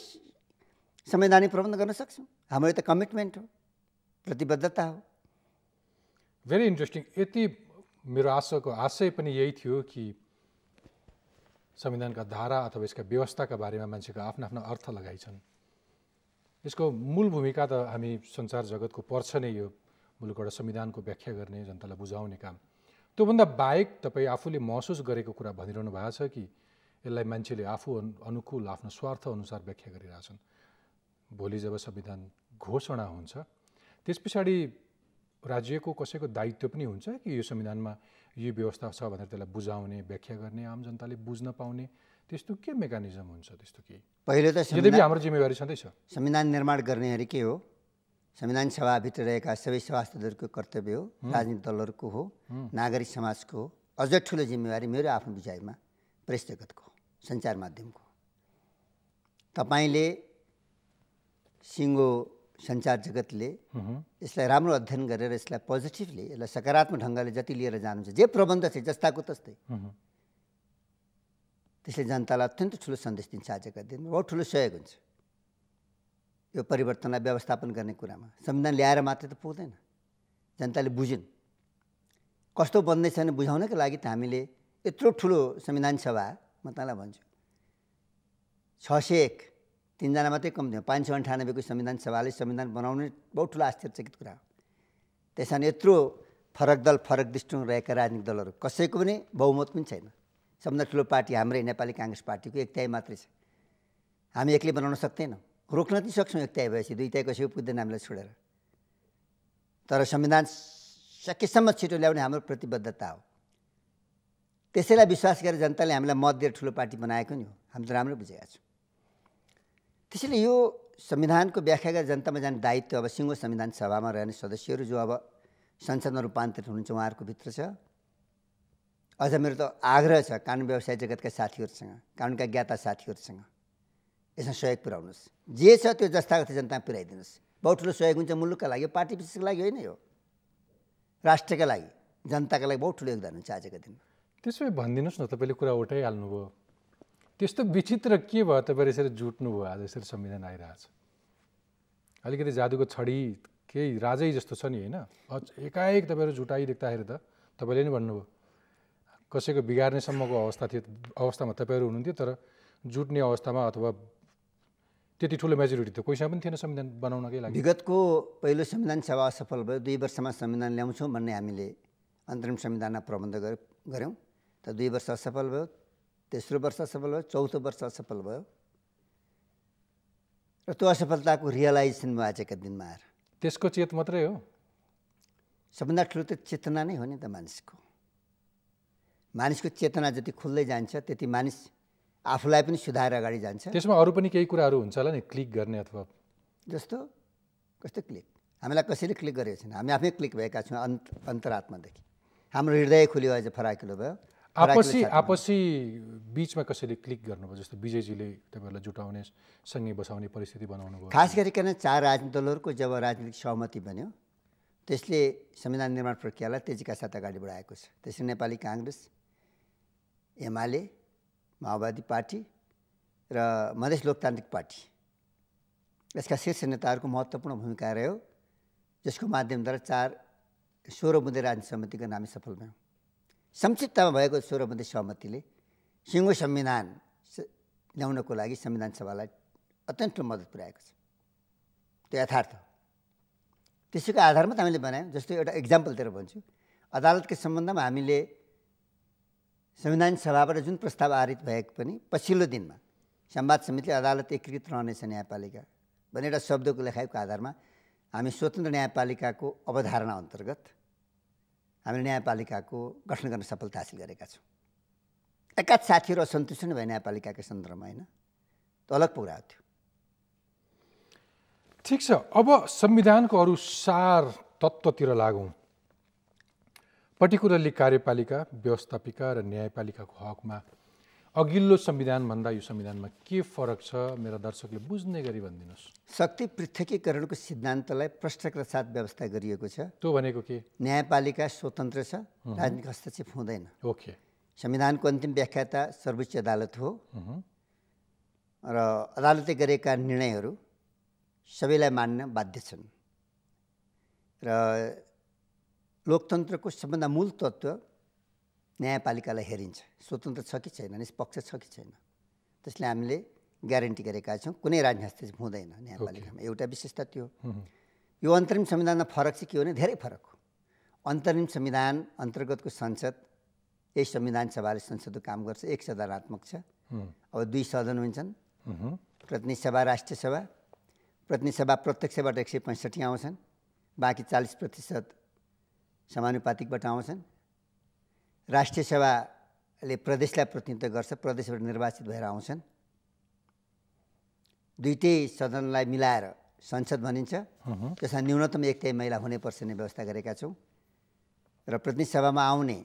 B: संवैधानिक प्रबन्ध गर्न सक्छौँ
A: हाम्रो यो कमिटमेन्ट हो प्रतिबद्धता हो भेरी इन्ट्रेस्टिङ यति मेरो आशाको आशय पनि यही थियो कि संविधानका धारा अथवा यसका व्यवस्थाका बारेमा मान्छेको आफ्नो आफ्नो अर्थ लगाइछन् यसको मूल भूमिका त हामी संसार जगतको पर्छ नै यो मुलुक संविधानको व्याख्या गर्ने जनतालाई बुझाउने काम त्योभन्दा बाहेक तपाईँ आफूले महसुस गरेको कुरा भनिरहनु भएको छ कि यसलाई मान्छेले आफू अनुकूल आफ्नो स्वार्थ अनुसार व्याख्या गरिरहेछन् भोलि जब संविधान घोषणा हुन्छ त्यस पछाडि राज्यको कसैको दायित्व पनि हुन्छ कि यो संविधानमा यो व्यवस्था छ भनेर त्यसलाई बुझाउने व्याख्या गर्ने आम जनताले बुझ्न पाउने त्यस्तो के मेकानिजम हुन्छ त्यस्तो के पहिलो त हाम्रो जिम्मेवारी छँदैछ
B: संविधान निर्माण गर्नेहरू के हो संविधान सभाभित्र रहेका सबै सभासदहरूको कर्तव्य हो राजनीतिक दलहरूको हो नागरिक समाजको हो अझ ठुलो जिम्मेवारी मेरो आफ्नो विचारमा प्रेस जगतको सञ्चार माध्यमको तपाईँले सिङ्गो सञ्चार जगतले यसलाई राम्रो अध्ययन गरेर यसलाई पोजिटिभली यसलाई सकारात्मक ढङ्गले जति लिएर जानुहुन्छ जे प्रबन्ध छ जस्ताको तस्तै त्यसले जनतालाई अत्यन्त ठुलो सन्देश दिन्छ आजका दिन बहुत ठुलो सहयोग हुन्छ यो परिवर्तनलाई व्यवस्थापन गर्ने कुरामा संविधान ल्याएर मात्रै त पुग्दैन जनताले बुझिन् कस्तो बन्दैछ भने बुझाउनका लागि त हामीले यत्रो ठुलो संविधान सभा म तँलाई भन्छु छ सय एक तिनजना मात्रै कम थियो पाँच सय अन्ठानब्बेको संविधान सभाले संविधान बनाउने बहुत ठुलो आश्चर्यचकित कुरा हो त्यस कारण यत्रो फरक दल फरक दृष्टिकोण रहेका राजनीतिक दलहरू कसैको पनि बहुमत पनि छैन सबभन्दा ठुलो पार्टी हाम्रै नेपाली काङ्ग्रेस पार्टीको एकताइ मात्रै छ हामी एक्लै बनाउन सक्दैनौँ रोक्न त सक्छौँ एकताई भएपछि दुईताई कसैको पुग्दैन हामीलाई छोडेर तर संविधान सकेसम्म छिटो ल्याउने हाम्रो प्रतिबद्धता हो त्यसैलाई विश्वास गरेर जनताले हामीलाई मत दिएर ठुलो पार्टी बनाएको नि हो हामी त राम्रो बुझेका छौँ त्यसैले यो संविधानको व्याख्या गरेर जनतामा जाने दायित्व अब सिङ्गो संविधान सभामा रहने सदस्यहरू जो अब संसदमा रूपान्तरित हुनुहुन्छ उहाँहरूको भित्र छ अझ मेरो त आग्रह छ कानुन व्यवसाय जगतका साथीहरूसँग कानुनका ज्ञाता साथीहरूसँग यसमा सहयोग पुऱ्याउनुहोस् जे छ त्यो जस्ताको जनता जनतामा पुऱ्याइदिनुहोस् बहुत ठुलो सहयोग हुन्छ मुलुकका लागि पार्टी विशेषको लागि होइन यो राष्ट्रका लागि जनताका लागि बहुत ठुलो योगदान हुन्छ आजको दिनमा
A: त्यसो भए भनिदिनुहोस् न तपाईँले कुरा उठाइहाल्नुभयो त्यस्तो विचित्र के भयो तपाईँ यसरी जुट्नुभयो आज यसरी संविधान आइरहेछ अलिकति जादुको छडी केही राजै जस्तो छ नि होइन एकाएक तपाईँहरू जुटाइ देख्दाखेरि त तपाईँले नै भन्नुभयो कसैको बिगार्नेसम्मको अवस्था थियो अवस्थामा तपाईँहरू हुनुहुन्थ्यो तर जुट्ने अवस्थामा अथवा त्यति ठुलो मेजोरिटी त कोहीसँग पनि थिएन संविधान बनाउनकै लागि
B: विगतको पहिलो संविधान सभा असफल भयो दुई वर्षमा संविधान ल्याउँछौँ भन्ने हामीले अन्तरिम संविधानमा प्रबन्ध गऱ्यौँ त दुई वर्ष असफल भयो तेस्रो वर्ष असफल भयो चौथो वर्ष असफल भयो र त्यो असफलताको रियलाइजेसन भयो आजका दिनमा आएर
A: त्यसको चेत मात्रै हो
B: सबभन्दा ठुलो त चेतना नै हो नि त मानिसको मानिसको चेतना जति खुल्दै जान्छ त्यति मानिस आफूलाई पनि सुधारेर अगाडि जान्छ त्यसमा
A: अरू पनि केही कुराहरू हुन्छ होला नि क्लिक गर्ने अथवा
B: जस्तो कस्तो क्लिक हामीलाई कसैले क्लिक गरेको छैन हामी आफै क्लिक भएका छौँ अन्त अन्तरात्मादेखि हाम्रो हृदय खुल्यो अझ फराकिलो भयो आपसी
A: आपसी बिचमा कसैले क्लिक गर्नुभयो जस्तो विजयजीले तपाईँहरूलाई जुटाउने सँगै बसाउने परिस्थिति बनाउनु भयो खास
B: गरिकन चार राजनीतिक दलहरूको जब राजनीतिक सहमति बन्यो त्यसले संविधान निर्माण प्रक्रियालाई तेजीका साथ अगाडि बढाएको छ त्यसरी नेपाली काङ्ग्रेस एमाले माओवादी पार्टी र मधेस लोकतान्त्रिक पार्टी यसका शीर्ष नेताहरूको महत्त्वपूर्ण भूमिका रह्यो जसको माध्यमद्वारा चार सोह्र बुँदे राजनीति समितिको गर्न सफल भयो संक्षिप्तमा भएको सोह्रमध्ये सहमतिले सिङ्गो संविधान ल्याउनको लागि संविधान सभालाई अत्यन्त मद्दत पुर्याएको छ त्यो यथार्थ त्यसैको आधारमा त हामीले बनायौँ जस्तो एउटा इक्जाम्पलतिर भन्छु अदालतको सम्बन्धमा हामीले संविधान सभाबाट जुन प्रस्ताव आरित भएको पनि पछिल्लो दिनमा संवाद समितिले अदालत एकीकृत रहनेछ न्यायपालिका भन्ने एउटा शब्दको लेखाइको आधारमा हामी स्वतन्त्र न्यायपालिकाको अवधारणा अन्तर्गत हामीले न्यायपालिकाको गठन गर्न सफलता हासिल गरेका छौँ एकाध साथीहरू असन्तुष्ट नै भयो न्यायपालिकाकै सन्दर्भमा होइन त्यो अलग पुरा थियो
A: ठिक छ अब संविधानको अरू सार तत्त्वतिर लागौँ पर्टिकुलरली कार्यपालिका व्यवस्थापिका र न्यायपालिकाको हकमा अघिल्लो संविधानभन्दा यो संविधानमा के फरक छ मेरा दर्शकले बुझ्ने गरी भनिदिनुहोस् शक्ति पृथकीकरणको सिद्धान्तलाई प्रष्टका साथ व्यवस्था गरिएको
B: छ त्यो भनेको के न्यायपालिका स्वतन्त्र छ राजनीतिक हस्तक्षेप हुँदैन ओके संविधानको अन्तिम व्याख्याता सर्वोच्च अदालत हो र अदालतले गरेका निर्णयहरू सबैलाई मान्न बाध्य छन् र लोकतन्त्रको सबभन्दा मूल तत्त्व न्यायपालिकालाई हेरिन्छ स्वतन्त्र छ कि छैन निष्पक्ष छ कि छैन त्यसले हामीले ग्यारेन्टी गरेका छौँ कुनै राजनीति हुँदैन न्यायपालिकामा एउटा विशेषता त्यो यो अन्तरिम संविधानमा फरक चाहिँ के हो भने धेरै फरक हो अन्तरिम संविधान अन्तर्गतको संसद यही संविधान सभाले संसदको काम गर्छ एक सदनात्मक छ अब दुई सदन हुन्छन् प्रतिनिधि सभा राष्ट्रिय सभा प्रतिनिधि सभा प्रत्यक्षबाट एक सय पैँसठी आउँछन् बाँकी चालिस प्रतिशत समानुपातिकबाट आउँछन् राष्ट्रिय सभाले प्रदेशलाई प्रतिनिधित्व गर्छ प्रदेशबाट निर्वाचित भएर आउँछन् दुइटै सदनलाई मिलाएर संसद भनिन्छ त्यसमा न्यूनतम एक तय महिला हुनैपर्छ भन्ने व्यवस्था गरेका छौँ र प्रतिनिधि सभामा आउने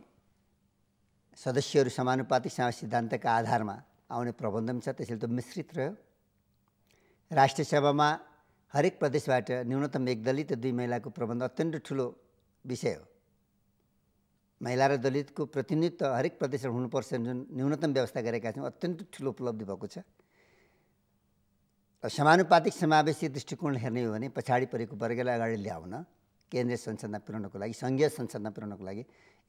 B: सदस्यहरू समानुपातिक सेवा सिद्धान्तका आधारमा आउने प्रबन्ध पनि छ त्यसैले त मिश्रित रह्यो राष्ट्रिय सभामा हरेक प्रदेशबाट न्यूनतम एक दलित दुई महिलाको प्रबन्ध अत्यन्त ठुलो विषय हो महिला र दलितको प्रतिनिधित्व हरेक प्रदेशमा हुनुपर्छ जुन न्यूनतम व्यवस्था गरेका छौँ अत्यन्त ठुलो उपलब्धि भएको छ समानुपातिक समावेशी दृष्टिकोण हेर्ने हो भने पछाडि परेको वर्गलाई अगाडि ल्याउन केन्द्रीय संसदमा पुर्याउनको लागि सङ्घीय संसदमा पुर्याउनको लागि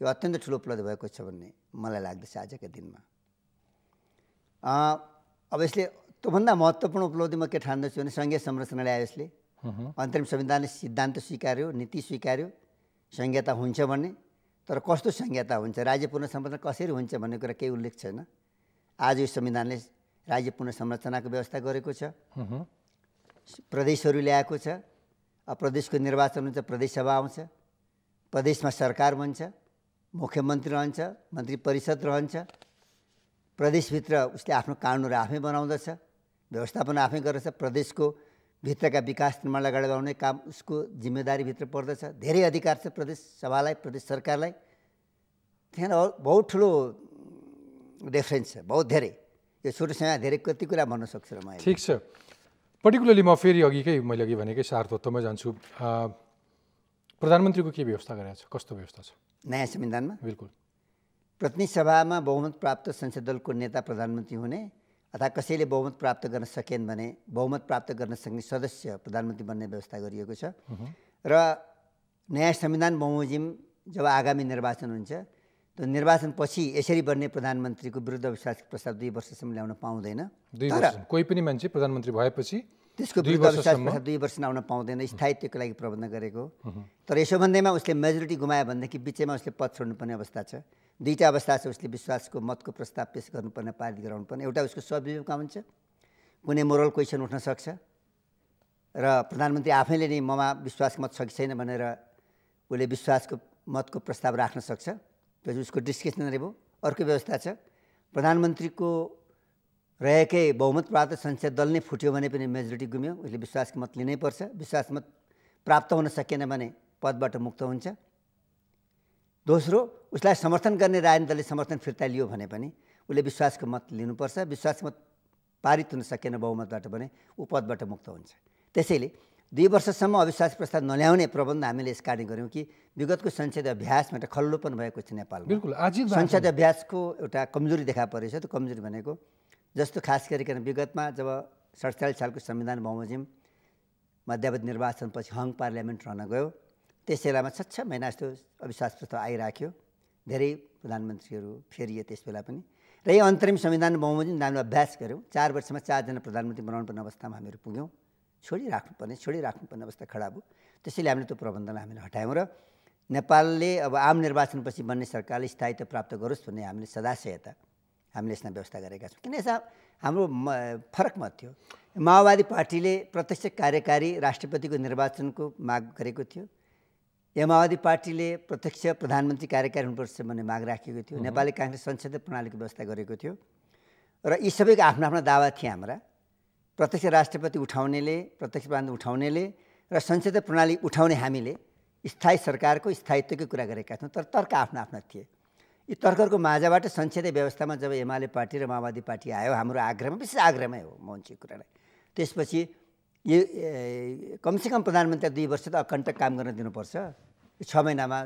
B: यो अत्यन्त ठुलो उपलब्धि भएको छ भन्ने मलाई लाग्दछ आजका दिनमा अब यसले त्योभन्दा महत्त्वपूर्ण उपलब्धि म के ठान्दछु भने सङ्घीय संरचना ल्यायो यसले अन्तरिम संविधानले सिद्धान्त स्वीकार्यो नीति स्वीकार्यो संहिता हुन्छ भने तर कस्तो संहिता हुन्छ राज्य पुनर्संरचना कसरी हुन्छ भन्ने कुरा केही उल्लेख छैन आज यो संविधानले राज्य पुनर्संरचनाको व्यवस्था गरेको छ प्रदेशहरू ल्याएको छ प्रदेशको निर्वाचन हुन्छ प्रदेशसभा आउँछ प्रदेशमा सरकार बन्छ मुख्यमन्त्री रहन्छ मन्त्री परिषद रहन्छ प्रदेशभित्र उसले आफ्नो कानुनहरू आफै बनाउँदछ व्यवस्थापन आफै गर्दछ प्रदेशको भित्रका विकास निर्माणलाई अगाडि बढाउने काम उसको जिम्मेदारीभित्र पर्दछ धेरै अधिकार छ प्रदेश सभालाई प्रदेश सरकारलाई त्यहाँ बहुत ठुलो डिफरेन्स छ बहुत धेरै यो छोटो समय धेरै कति कुरा भन्न सक्छु र म ठिक
A: छ पर्टिकुलरली म फेरि अघिकै मैले अघि भनेकै सार्थत्वमा जान्छु प्रधानमन्त्रीको के व्यवस्था गरेको छ कस्तो व्यवस्था छ नयाँ संविधानमा बिल्कुल प्रतिनिधि सभामा
B: बहुमत प्राप्त संसद दलको नेता प्रधानमन्त्री हुने अथवा कसैले बहुमत प्राप्त गर्न सकेन भने बहुमत प्राप्त गर्न सक्ने सदस्य प्रधानमन्त्री बन्ने व्यवस्था गरिएको छ र नयाँ संविधान बमोजिम जब आगामी निर्वाचन हुन्छ त्यो निर्वाचनपछि यसरी बन्ने प्रधानमन्त्रीको विरुद्ध विश्वास प्रस्ताव दुई वर्षसम्म ल्याउन पाउँदैन
A: कोही पनि मान्छे प्रधानमन्त्री
B: भएपछि त्यसको दुई प्रस्ताव दुई वर्ष आउन पाउँदैन स्थायित्वको लागि प्रबन्ध गरेको तर यसो भन्दैमा उसले मेजोरिटी गुमायो भनेदेखि बिचैमा उसले पद छोड्नुपर्ने अवस्था छ दुईवटा अवस्था छ उसले विश्वासको मतको प्रस्ताव पेस गर्नुपर्ने पारित गराउनुपर्ने एउटा उसको सद्विवेकमा हुन्छ कुनै मोरल क्वेसन उठ्न सक्छ र प्रधानमन्त्री आफैले नै ममा विश्वासको मत छ कि छैन भनेर उसले विश्वासको मतको प्रस्ताव राख्न सक्छ त्यो उसको डिस्क्रिप्सनरी भयो अर्को व्यवस्था छ प्रधानमन्त्रीको रहेकै बहुमत प्राप्त संसद दल नै फुट्यो भने पनि मेजोरिटी गुम्यो उसले विश्वासको मत लिनै लिनैपर्छ मत प्राप्त हुन सकेन भने पदबाट मुक्त हुन्छ दोस्रो उसलाई समर्थन गर्ने राजनेताले समर्थन फिर्ता लियो भने पनि उसले विश्वासको मत लिनुपर्छ विश्वास मत पारित हुन सकेन बहुमतबाट भने ऊ पदबाट मुक्त हुन्छ त्यसैले दुई वर्षसम्म अविश्वास प्रस्ताव नल्याउने प्रबन्ध हामीले यस यसकारण गऱ्यौँ कि विगतको संसदीय अभ्यासमा एउटा खल्लोपन भएको छ नेपालमा बिल्कुल आज संसदीय अभ्यासको एउटा कमजोरी देखा परेछ त्यो कमजोरी भनेको जस्तो खास गरिकन विगतमा जब सडचालिस सालको संविधान बमोजिम मध्यावधि निर्वाचनपछि हङ पार्लियामेन्ट रहन गयो त्यस बेलामा छ छ महिना जस्तो अविश्वास प्रस्ताव आइराख्यो धेरै प्रधानमन्त्रीहरू फेरिए त्यस बेला पनि र यही अन्तरिम संविधान बहुमोजिम नामले अभ्यास गऱ्यौँ चार वर्षमा चारजना प्रधानमन्त्री पर्ने अवस्थामा हामीहरू पुग्यौँ छोडिराख्नुपर्ने छोडिराख्नुपर्ने अवस्था खडा भयो त्यसैले हामीले त्यो प्रबन्धलाई हामीले हटायौँ र नेपालले अब आम निर्वाचनपछि बन्ने सरकारले स्थायित्व प्राप्त गरोस् भन्ने हामीले सदाशयता हामीले यसमा व्यवस्था गरेका छौँ किन यसमा हाम्रो फरक मत थियो माओवादी पार्टीले प्रत्यक्ष कार्यकारी राष्ट्रपतिको निर्वाचनको माग गरेको थियो या माओवादी पार्टीले प्रत्यक्ष प्रधानमन्त्री कार्यकारी हुनुपर्छ भन्ने माग राखेको थियो नेपाली काङ्ग्रेस संसदीय प्रणालीको व्यवस्था गरेको थियो र यी सबैको आफ्नो आफ्नो दावा थिए हाम्रा प्रत्यक्ष राष्ट्रपति उठाउनेले प्रत्यक्ष प्रधान उठाउनेले र संसदीय प्रणाली उठाउने हामीले स्थायी सरकारको स्थायित्वकै कुरा गरेका थियौँ तर तर्क आफ्ना आफ्ना थिए यी तर्कहरूको माझबाट संसदीय व्यवस्थामा जब एमाले पार्टी र माओवादी पार्टी आयो हाम्रो आग्रहमा विशेष आग्रहमै हो मञ्चे यो कुरालाई त्यसपछि यो कमसेकम प्रधानमन्त्री दुई वर्ष त अखण्ड काम गर्न दिनुपर्छ छ महिनामा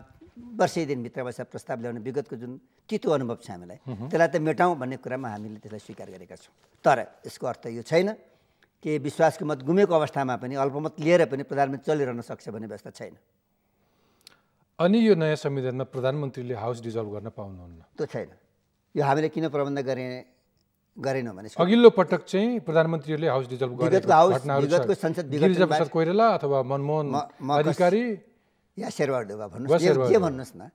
B: वर्षै दिनभित्र बसेर प्रस्ताव ल्याउने विगतको जुन तितो अनुभव छ हामीलाई त्यसलाई त मेटाउँ भन्ने कुरामा हामीले त्यसलाई स्वीकार गरेका छौँ तर यसको अर्थ यो छैन कि विश्वासको मत गुमेको अवस्थामा पनि अल्पमत लिएर पनि प्रधानमन्त्री चलिरहन सक्छ भन्ने व्यवस्था छैन
A: अनि यो नयाँ संविधानमा प्रधानमन्त्रीले हाउस डिजल्भ गर्न पाउनुहुन्न त्यो छैन यो
B: हामीले किन प्रबन्ध गरे गरेनौँ भने
A: अघिल्लो पटक चाहिँ प्रधानमन्त्रीहरूले हाउस डिजल्भ विगतको संसद कोइराला अथवा मनमोहन अधिकारी या
B: शेरवाडुवा भन्नुहोस् के भन्नुहोस् न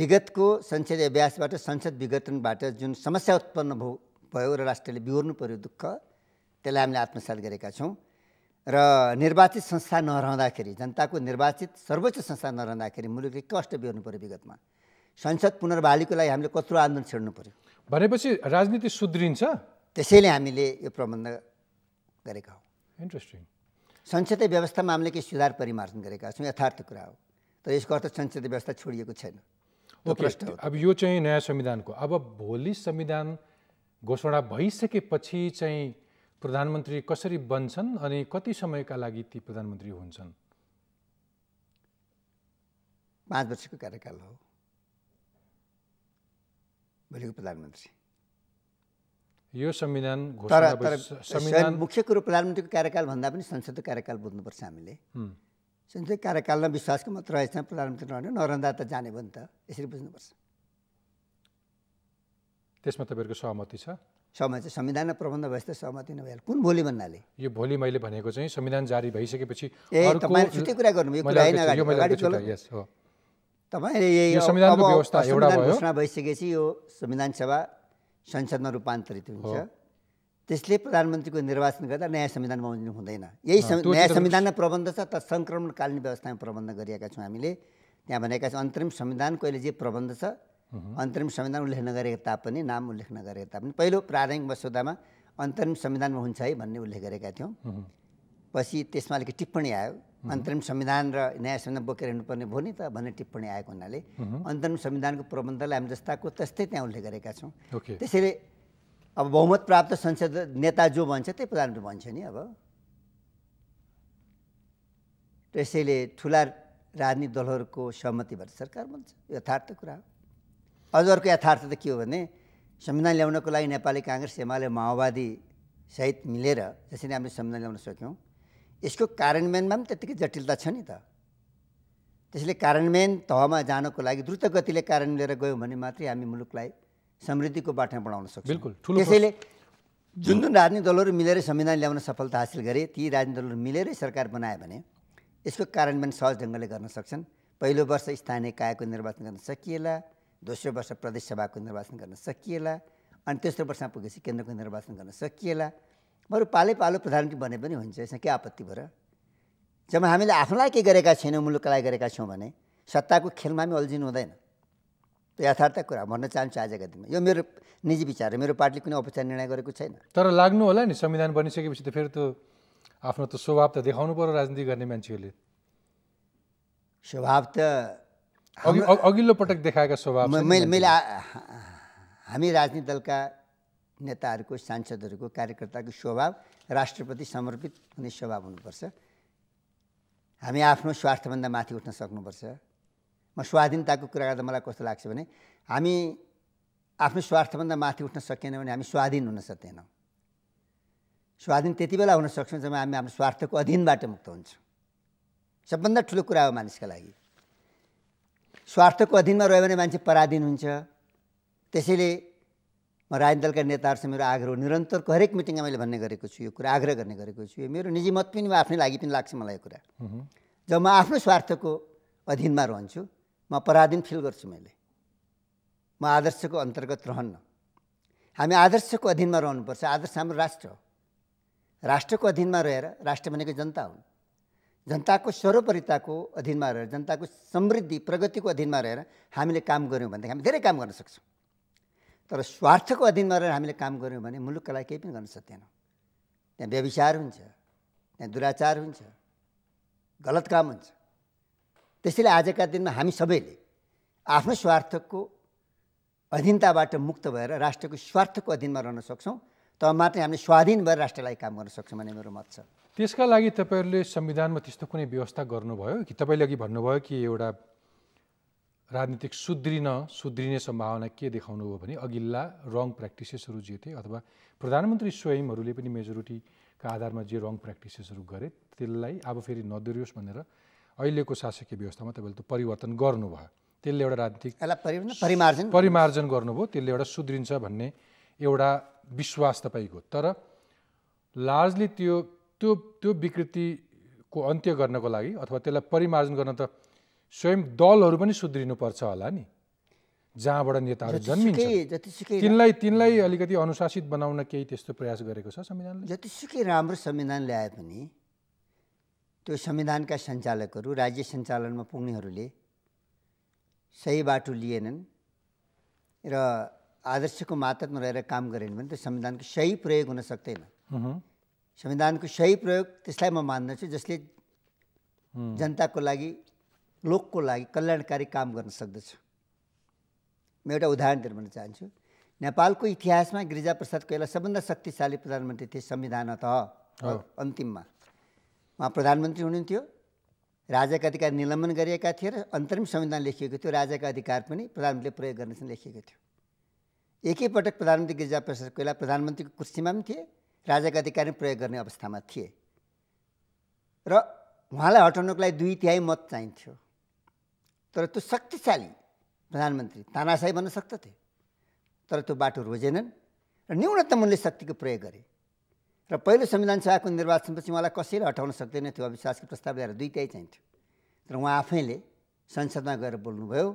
B: विगतको संसदीय अभ्यासबाट संसद विघटनबाट जुन समस्या उत्पन्न भयो भयो र राष्ट्रले बिहोर्नु पर्यो दुःख त्यसलाई हामीले आत्मसात गरेका छौँ र निर्वाचित संस्था नरहँदाखेरि जनताको निर्वाचित सर्वोच्च संस्था नरहँदाखेरि मुलुकले कष्ट बिहोर्नु पऱ्यो विगतमा संसद पुनर्वालीको लागि हामीले कत्रो आन्दोलन छेड्नु पर्यो भनेपछि राजनीति सुध्रिन्छ त्यसैले हामीले यो प्रबन्ध गरेका हौँ इन्ट्रेस्टिङ संसदीय व्यवस्थामा हामीले केही सुधार परिमार्जन गरेका छौँ यथार्थ कुरा हो तर यसको अर्थ संसदीय व्यवस्था छोडिएको छैन
A: ओके अब यो चाहिँ नयाँ संविधानको अब भोलि संविधान घोषणा भइसकेपछि चाहिँ प्रधानमन्त्री कसरी बन्छन् अनि कति समयका लागि ती प्रधानमन्त्री हुन्छन् पाँच वर्षको कार्यकाल हो भोलिको प्रधानमन्त्री यो संविधान संविधान
B: मुख्य कुरो प्रधानमन्त्रीको कार्यकाल भन्दा पनि संसदको कार्यकाल बुझ्नुपर्छ हामीले जुन चाहिँ कार्यकालमा विश्वासको मात्र रहेछ प्रधानमन्त्री रहने नरहँदा त जाने भयो नि त यसरी बुझ्नुपर्छ
A: त्यसमा तपाईँहरूको सहमति छ
B: सहमति संविधान प्रबन्ध भएपछि त सहमति नभएन कुन भोलि भन्नाले
A: यो भोलि मैले भनेको चाहिँ संविधान जारी भइसकेपछि छुट्टै कुरा गर्नु कुरा होइन
B: तपाईँले यही संविधान घोषणा भइसकेपछि यो संविधान सभा संसदमा रूपान्तरित हुन्छ त्यसले प्रधानमन्त्रीको निर्वाचन गर्दा नयाँ संविधान बनाउनु हुँदैन यही नयाँ संविधानमा प्रबन्ध छ तर सङ्क्रमणकालीन व्यवस्थामा प्रबन्ध गरिएका छौँ हामीले त्यहाँ भनेका छौँ अन्तरिम संविधानको अहिले जे प्रबन्ध छ अन्तरिम संविधान उल्लेख नगरेको तापनि नाम उल्लेख नगरेको तापनि पहिलो प्रारम्भिक मसौदामा अन्तरिम संविधानमा हुन्छ है भन्ने उल्लेख गरेका थियौँ पछि त्यसमा अलिकति टिप्पणी आयो अन्तरिम संविधान र नयाँ संविधान बोकेर हिँड्नुपर्ने भयो नि त भन्ने टिप्पणी आएको हुनाले अन्तरिम संविधानको प्रबन्धलाई हामी जस्ताको त्यस्तै त्यहाँ उल्लेख गरेका छौँ त्यसैले अब बहुमत प्राप्त संसद नेता जो भन्छ त्यही प्रधानमन्त्री भन्छ नि अब त्यसैले ठुला राजनीतिक दलहरूको सहमतिबाट सरकार बन्छ यथार्थ कुरा हो अझ अर्को यथार्थ त के हो भने संविधान ल्याउनको लागि नेपाली काङ्ग्रेस एमाले माओवादी सहित मिलेर जसरी हामीले संविधान ल्याउन सक्यौँ यसको कार्यान्वयनमा पनि त्यत्तिकै जटिलता छ नि त त्यसैले कार्यान्वयन तहमा जानको लागि द्रुत गतिले कारण लिएर गयौँ भने मात्रै हामी मुलुकलाई समृद्धिको बाटोमा बढाउन सक्छ बिल्कुल त्यसैले जुन जुन राजनीतिक दलहरू मिलेर संविधान ल्याउन सफलता हासिल गरे ती राजनीतिक दलहरू मिलेरै सरकार बनायो भने यसको कार्यान्वयन सहज ढङ्गले गर्न सक्छन् पहिलो वर्ष स्थानीय कायको निर्वाचन गर्न सकिएला दोस्रो वर्ष प्रदेश सभाको निर्वाचन गर्न सकिएला अनि तेस्रो वर्षमा पुगेपछि केन्द्रको निर्वाचन गर्न सकिएला बरु पालै पालो प्रधानमन्त्री बने पनि हुन्छ यसमा के आपत्ति भएर जब हामीले आफूलाई के गरेका छैनौँ मुलुकलाई गरेका छौँ भने सत्ताको खेलमा पनि अल्झिनु हुँदैन यथार्थ कुरा भन्न चाहन्छु आजको दिनमा यो मेरो निजी विचार मेरो पार्टीले कुनै औपचारिक निर्णय गरेको छैन
A: तर लाग्नु होला नि संविधान बनिसकेपछि त फेरि त आफ्नो त स्वभाव त देखाउनु पर्यो राजनीति गर्ने मान्छेहरूले स्वभाव त अघिल्लो पटक देखाएका स्वभाव मैले मैले
B: हामी राजनीति दलका नेताहरूको सांसदहरूको कार्यकर्ताको स्वभाव राष्ट्रप्रति समर्पित हुने स्वभाव हुनुपर्छ हामी आफ्नो स्वार्थभन्दा माथि उठ्न सक्नुपर्छ म स्वाधीनताको कुरा गर्दा मलाई कस्तो लाग्छ भने हामी आफ्नो स्वार्थभन्दा माथि उठ्न सकेन भने हामी स्वाधीन हुन सक्दैनौँ स्वाधीन त्यति बेला हुन सक्छौँ जब हामी आफ्नो स्वार्थको अधीनबाट मुक्त हुन्छौँ सबभन्दा ठुलो कुरा हो मानिसका लागि स्वार्थको अधीनमा रह्यो भने मान्छे पराधीन हुन्छ त्यसैले म राजनीति दलका नेताहरूसँग मेरो आग्रह निरन्तरको हरेक मिटिङमा मैले भन्ने गरेको छु यो कुरा आग्रह गर्ने गरेको छु यो मेरो निजी मत पनि आफ्नै लागि पनि लाग्छ मलाई यो कुरा जब म आफ्नो स्वार्थको अधीनमा रहन्छु म पराधीन फिल गर्छु मैले म आदर्शको अन्तर्गत रहन्न हामी आदर्शको अधीनमा रहनुपर्छ आदर्श हाम्रो राष्ट्र हो राष्ट्रको अधीनमा रहेर राष्ट्र भनेको जनता हुन् जनताको सर्वोपरिताको अधीनमा रहेर जनताको समृद्धि प्रगतिको अधीनमा रहेर हामीले काम गऱ्यौँ भनेदेखि हामी धेरै काम गर्न सक्छौँ तर स्वार्थको अधीनमा रहेर हामीले काम गऱ्यौँ भने मुलुकको लागि केही पनि गर्न सक्दैनौँ त्यहाँ व्यविचार हुन्छ त्यहाँ दुराचार हुन्छ गलत काम हुन्छ त्यसैले आजका दिनमा हामी सबैले आफ्नो स्वार्थको अधीनताबाट मुक्त भएर राष्ट्रको स्वार्थको अधीनमा रहन सक्छौँ तब मात्रै हामीले स्वाधीन भएर राष्ट्रलाई काम गर्न सक्छौँ भन्ने मेरो मत छ
A: त्यसका लागि तपाईँहरूले संविधानमा त्यस्तो कुनै व्यवस्था गर्नुभयो कि तपाईँले अघि भन्नुभयो कि एउटा राजनीतिक सुध्रिन सुध्रिने सम्भावना के देखाउनु हो भने अघिल्ला रङ प्र्याक्टिसेसहरू जे थिए अथवा प्रधानमन्त्री स्वयंहरूले पनि मेजोरिटीका आधारमा जे रङ प्र्याक्टिसेसहरू गरे त्यसलाई अब फेरि नदोरियोस् भनेर अहिलेको शासकीय व्यवस्थामा तपाईँले त्यो परिवर्तन गर्नुभयो त्यसले एउटा राजनीतिक
B: परिमार्जन परिमार्जन
A: गर्नुभयो त्यसले एउटा सुध्रिन्छ भन्ने एउटा विश्वास तपाईँको तर लार्जली त्यो त्यो त्यो विकृतिको अन्त्य गर्नको लागि अथवा त्यसलाई परिमार्जन गर्न त स्वयं दलहरू पनि सुध्रिनुपर्छ होला नि जहाँबाट नेताहरू
B: जन्मिन्छ तिनलाई
A: तिनलाई अलिकति अनुशासित बनाउन केही त्यस्तो प्रयास गरेको छ संविधानले
B: जतिसुकै राम्रो संविधान ल्याए पनि त्यो संविधानका सञ्चालकहरू राज्य सञ्चालनमा पुग्नेहरूले सही बाटो लिएनन् र आदर्शको मात्रमा रहेर काम गरेन भने त्यो संविधानको सही प्रयोग हुन सक्दैन संविधानको सही प्रयोग त्यसलाई म मान्दछु जसले जनताको लागि लोकको लागि कल्याणकारी काम गर्न सक्दछ म एउटा उदाहरण दिन भन्न चाहन्छु नेपालको इतिहासमा गिरिजाप्रसाद कोइला सबभन्दा शक्तिशाली प्रधानमन्त्री थिए संविधान त अन्तिममा उहाँ प्रधानमन्त्री हुनुहुन्थ्यो राजाका अधिकार निलम्बन गरिएका थिए र अन्तरिम संविधान लेखिएको थियो राजाका अधिकार पनि प्रधानमन्त्रीले प्रयोग गर्ने गर्नेछन् लेखिएको थियो एकैपटक प्रधानमन्त्री गिरिजा प्रसाद कोइला प्रधानमन्त्रीको कुर्सीमा पनि थिए राजाका अधिकार पनि प्रयोग गर्ने अवस्थामा थिए र उहाँलाई हटाउनको लागि दुई तिहाई मत चाहिन्थ्यो तर त्यो शक्तिशाली प्रधानमन्त्री तानासाई भन्न सक्दथे तर त्यो बाटो रोजेनन् र न्यूनतम उनले शक्तिको प्रयोग गरे र पहिलो संविधान सभाको निर्वाचनपछि उहाँलाई कसैले हटाउन सक्दैन त्यो अविश्वासको प्रस्ताव ल्याएर दुइटै चाहिन्थ्यो तर उहाँ आफैले संसदमा गएर बोल्नुभयो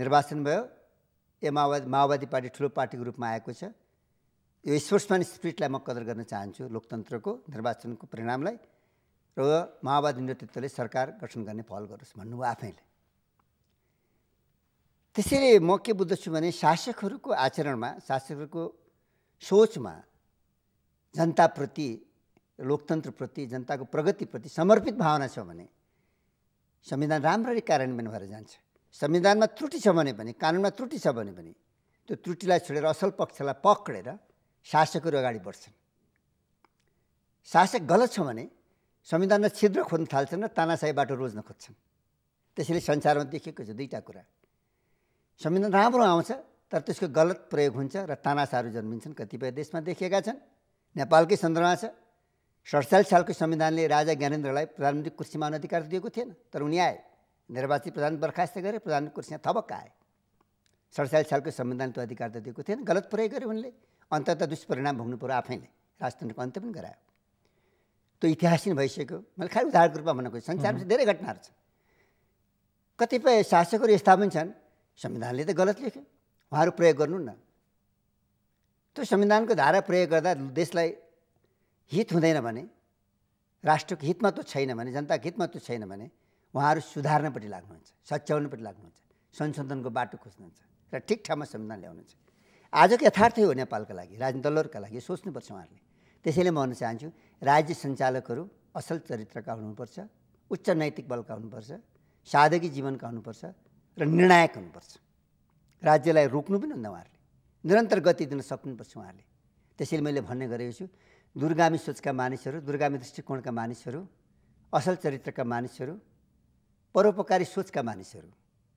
B: निर्वाचन भयो ए माओवादी माओवादी पार्टी ठुलो पार्टीको रूपमा आएको छ यो स्पोर्ट्सम्यान स्पिरिटलाई म कदर गर्न चाहन्छु लोकतन्त्रको निर्वाचनको परिणामलाई र माओवादी नेतृत्वले सरकार गठन गर्ने पहल गरोस् भन्नुभयो आफैले त्यसैले म के बुझ्दछु भने शासकहरूको आचरणमा शासकहरूको सोचमा जनताप्रति लोकतन्त्रप्रति जनताको प्रगतिप्रति समर्पित भावना छ भने संविधान राम्ररी कार्यान्वयन भएर जान्छ संविधानमा त्रुटि छ भने पनि कानुनमा त्रुटि छ भने पनि त्यो त्रुटिलाई छोडेर असल पक्षलाई पक्रेर शासकहरू अगाडि बढ्छन् शासक गलत छ भने संविधानमा छिद्र खोज्न थाल्छन् र तानासाही बाटो रोज्न खोज्छन् त्यसैले संसारमा देखेको छ दुईवटा कुरा संविधान राम्रो आउँछ तर त्यसको गलत प्रयोग हुन्छ र तानासाहरू जन्मिन्छन् कतिपय देशमा देखेका छन् नेपालकै सन्दर्भमा छ सडचालिस सालको संविधानले राजा ज्ञानेन्द्रलाई प्रधानमन्त्री कुर्सीमान अधिकार दिएको थिएन तर उनी आए निर्वाचित प्रधान बर्खास्त गरे प्रधानमन्त्री कुर्सीमा थपक्क आए सडचालिस सालको संविधान त्यो अधिकार त दिएको थिएन गलत प्रयोग गरे उनले अन्तत दुष्परिणाम भोग्नु पऱ्यो आफैले राजतन्त्रको अन्त्य पनि गरायो त्यो इतिहासिन भइसक्यो मैले खालि उदाहरणको रूपमा भन्न खोजेँ संसारमा धेरै घटनाहरू छन् कतिपय शासकहरू यस्ता पनि छन् संविधानले त गलत लेख्यो उहाँहरू प्रयोग गर्नु न त्यो संविधानको धारा प्रयोग गर्दा देशलाई हित हुँदैन भने राष्ट्रको हितमा त छैन भने जनताको हितमा त छैन भने उहाँहरू सुधार्नपट्टि लाग्नुहुन्छ सच्याउनपट्टि लाग्नुहुन्छ संशोधनको बाटो खोज्नुहुन्छ र ठिक ठाउँमा संविधान ल्याउनुहुन्छ आजको यथार्थ हो नेपालका लागि राजनीति दलहरूका लागि सोच्नुपर्छ उहाँहरूले त्यसैले म भन्न चाहन्छु राज्य सञ्चालकहरू असल चरित्रका हुनुपर्छ उच्च नैतिक बलका हुनुपर्छ साधकी जीवनका हुनुपर्छ र निर्णायक हुनुपर्छ राज्यलाई रोक्नु पनि हुन्न उहाँहरूले निरन्तर गति दिन सक्नुपर्छ उहाँहरूले त्यसैले मैले भन्ने गरेको छु दुर्गामी सोचका मानिसहरू दुर्गामी दृष्टिकोणका मानिसहरू असल चरित्रका मानिसहरू परोपकारी सोचका मानिसहरू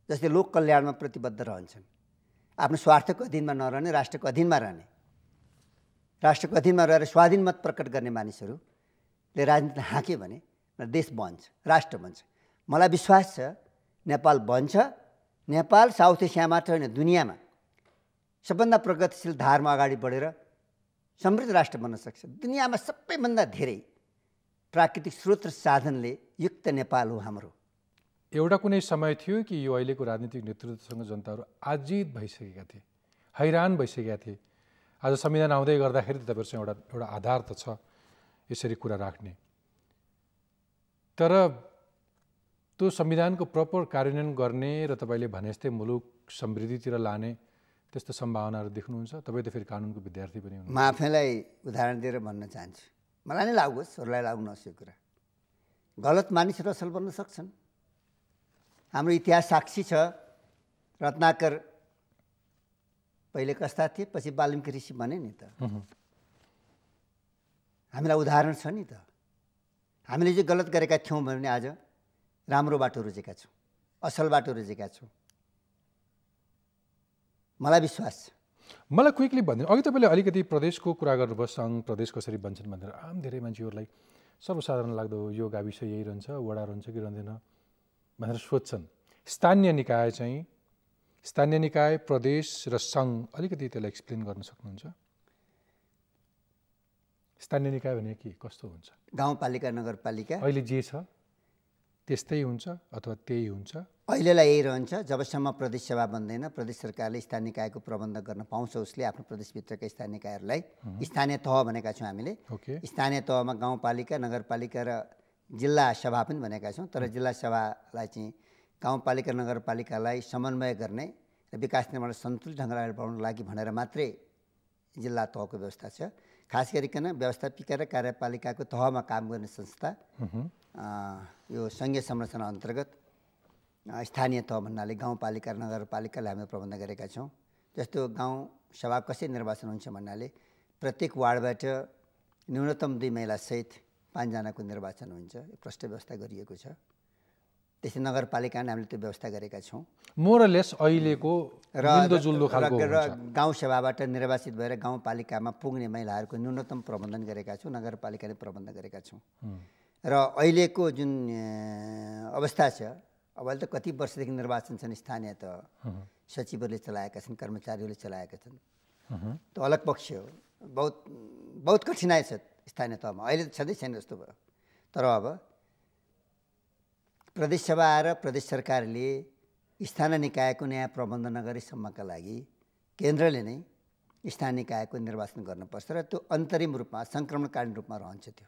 B: जसले लोक कल्याणमा प्रतिबद्ध रहन्छन् आफ्नो स्वार्थको अधीनमा नरहने राष्ट्रको अधीनमा रहने राष्ट्रको अधीनमा रहेर स्वाधीन मत प्रकट गर्ने मानिसहरूले राजनीति हाँक्यो भने देश बन्छ राष्ट्र बन्छ मलाई विश्वास छ नेपाल बन्छ नेपाल साउथ एसियामा मात्र होइन दुनियाँमा सबभन्दा प्रगतिशील धारमा अगाडि बढेर समृद्ध राष्ट्र बन्न सक्छ दुनियाँमा सबैभन्दा धेरै प्राकृतिक स्रोत र साधनले युक्त नेपाल हो हाम्रो
A: एउटा कुनै समय थियो कि यो अहिलेको राजनीतिक नेतृत्वसँग जनताहरू आजित भइसकेका थिए हैरान भइसकेका थिए आज संविधान आउँदै गर्दाखेरि त तपाईँहरूसँग एउटा एउटा आधार त छ यसरी कुरा राख्ने तर त्यो संविधानको प्रपर कार्यान्वयन गर्ने र तपाईँले भने जस्तै मुलुक समृद्धितिर लाने त्यस्तो सम्भावनाहरू देख्नुहुन्छ तपाईँ त फेरि कानुनको विद्यार्थी पनि हुनुहुन्छ म
B: आफैलाई उदाहरण दिएर भन्न चाहन्छु मलाई नै लागोस् अरूलाई लाग्नुहोस् यो कुरा गलत मानिसहरू असल बन्न सक्छन् हाम्रो इतिहास साक्षी छ रत्नाकर पहिले कस्ता थिए पछि बाल्मिक ऋषि भने नि त हामीलाई उदाहरण छ नि त हामीले जे गलत गरेका थियौँ भने आज राम्रो बाटो रोजेका छौँ असल
A: बाटो रोजेका छौँ मलाई विश्वास छ मलाई क्विकली भनिदिनु अघि तपाईँले अलिकति प्रदेशको कुरा गर्नुभयो सङ्घ प्रदेश कसरी बन्छन् भनेर आम धेरै मान्छेहरूलाई सर्वसाधारण लाग्दो यो गाविस यही रहन्छ वडा रहन्छ कि रहँदैन भनेर सोध्छन् स्थानीय निकाय चाहिँ स्थानीय निकाय प्रदेश र सङ्घ अलिकति त्यसलाई एक्सप्लेन गर्न सक्नुहुन्छ स्थानीय निकाय भने के कस्तो हुन्छ
B: गाउँपालिका नगरपालिका अहिले
A: जे छ त्यस्तै हुन्छ अथवा त्यही हुन्छ
B: अहिलेलाई यही रहन्छ जबसम्म प्रदेश सभा बन्दैन प्रदेश सरकारले स्थानीय निकायको प्रबन्ध गर्न पाउँछ उसले आफ्नो प्रदेशभित्रका स्थानीय निकायहरूलाई स्थानीय तह भनेका छौँ हामीले स्थानीय तहमा गाउँपालिका नगरपालिका र जिल्ला सभा पनि भनेका छौँ तर जिल्ला सभालाई चाहिँ गाउँपालिका नगरपालिकालाई समन्वय गर्ने र विकास निर्माण सन्तुलित ढङ्गले बढाउनको लागि भनेर मात्रै जिल्ला तहको व्यवस्था छ खास गरिकन व्यवस्थापिका र कार्यपालिकाको तहमा काम गर्ने संस्था यो सङ्घीय संरचना अन्तर्गत स्थानीय तह भन्नाले गाउँपालिका र नगरपालिकाले हामीले प्रबन्ध गरेका छौँ जस्तो गाउँ सभा कसरी निर्वाचन हुन्छ भन्नाले प्रत्येक वार्डबाट न्यूनतम दुई महिलासहित पाँचजनाको निर्वाचन हुन्छ प्रष्ट व्यवस्था गरिएको छ त्यस्तै नगरपालिकाले हामीले त्यो व्यवस्था गरेका छौँ
A: मोरलेस अहिलेको र गाउँ
B: सेवाबाट निर्वाचित भएर गाउँपालिकामा पुग्ने महिलाहरूको न्यूनतम प्रबन्धन गरेका छौँ नगरपालिकाले प्रबन्धन गरेका छौँ र अहिलेको जुन अवस्था छ अब अहिले त कति वर्षदेखि निर्वाचन छन् स्थानीय त सचिवहरूले चलाएका छन् कर्मचारीहरूले चलाएका छन् त अलग पक्ष हो बहुत बहुत कठिनाइ छ स्थानीय तहमा अहिले त छँदै छैन जस्तो भयो तर अब प्रदेशसभा र प्रदेश सरकारले स्थानीय निकायको नयाँ प्रबन्ध नगरेसम्मका लागि केन्द्रले नै स्थानीय निकायको निर्वाचन गर्नुपर्छ र त्यो अन्तरिम रूपमा सङ्क्रमणकालीन रूपमा रहन्छ त्यो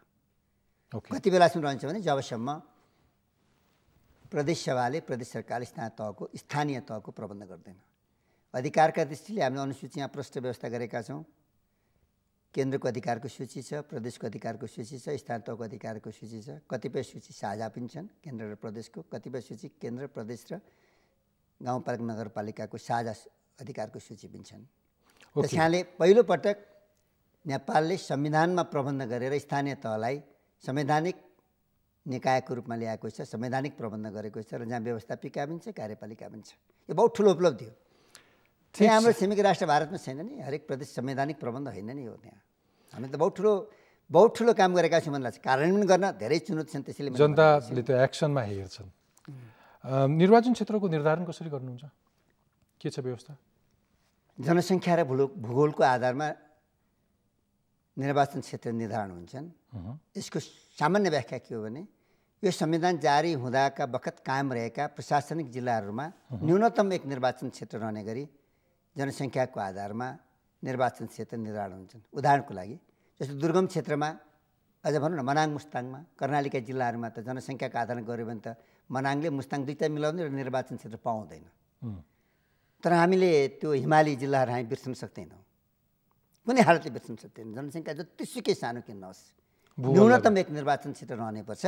B: okay. कति बेलासम्म रहन्छ भने जबसम्म प्रदेशसभाले प्रदेश सरकारले स्थानीय तहको स्थानीय तहको प्रबन्ध गर्दैन अधिकारका दृष्टिले हामीले अनुसूचीमा प्रष्ट व्यवस्था गरेका छौँ केन्द्रको अधिकारको सूची छ प्रदेशको अधिकारको सूची छ स्थान तहको अधिकारको सूची छ कतिपय सूची साझा पनि छन् केन्द्र र प्रदेशको कतिपय सूची केन्द्र प्रदेश र गाउँपालिका नगरपालिकाको साझा अधिकारको सूची पनि छन् त्यसकारणले पहिलोपटक नेपालले संविधानमा प्रबन्ध गरेर स्थानीय तहलाई संवैधानिक निकायको रूपमा ल्याएको छ संवैधानिक प्रबन्ध गरेको छ र जहाँ व्यवस्थापिका पनि छ कार्यपालिका पनि छ यो बहुत ठुलो उपलब्धि हो त्यहाँ हाम्रो छिमेकी राष्ट्र भारतमा छैन नि हरेक प्रदेश संवैधानिक प्रबन्ध होइन नि हो त्यहाँ हामी त बहुत ठुलो बहुत ठुलो काम गरेका छौँ मलाई लाग्छ कार्यान्वयन गर्न धेरै चुनौती छन् त्यसैले
A: जनताले त्यो एक्सनमा हेर्छन् निर्वाचन क्षेत्रको निर्धारण कसरी गर्नुहुन्छ के छ व्यवस्था जनसङ्ख्या र भूलो भूगोलको
B: आधारमा निर्वाचन क्षेत्र निर्धारण हुन्छन् यसको सामान्य व्याख्या के हो भने यो संविधान जारी हुँदाका बखत कायम रहेका प्रशासनिक जिल्लाहरूमा न्यूनतम एक निर्वाचन क्षेत्र रहने गरी जनसङ्ख्याको आधारमा निर्वाचन क्षेत्र निर्धारण हुन्छन् उदाहरणको लागि जस्तो दुर्गम क्षेत्रमा अझ भनौँ न मनाङ मुस्ताङमा कर्णालीका जिल्लाहरूमा त जनसङ्ख्याको आधारमा गऱ्यो भने त मनाङले मुस्ताङ दुईवटा मिलाउने र निर्वाचन क्षेत्र पाउँदैन तर हामीले त्यो हिमाली जिल्लाहरू हामी बिर्सन सक्दैनौँ कुनै हालतले बिर्सन सक्दैन जनसङ्ख्या जतिसुकै सानो किन नहोस् न्यूनतम एक निर्वाचन क्षेत्र पर्छ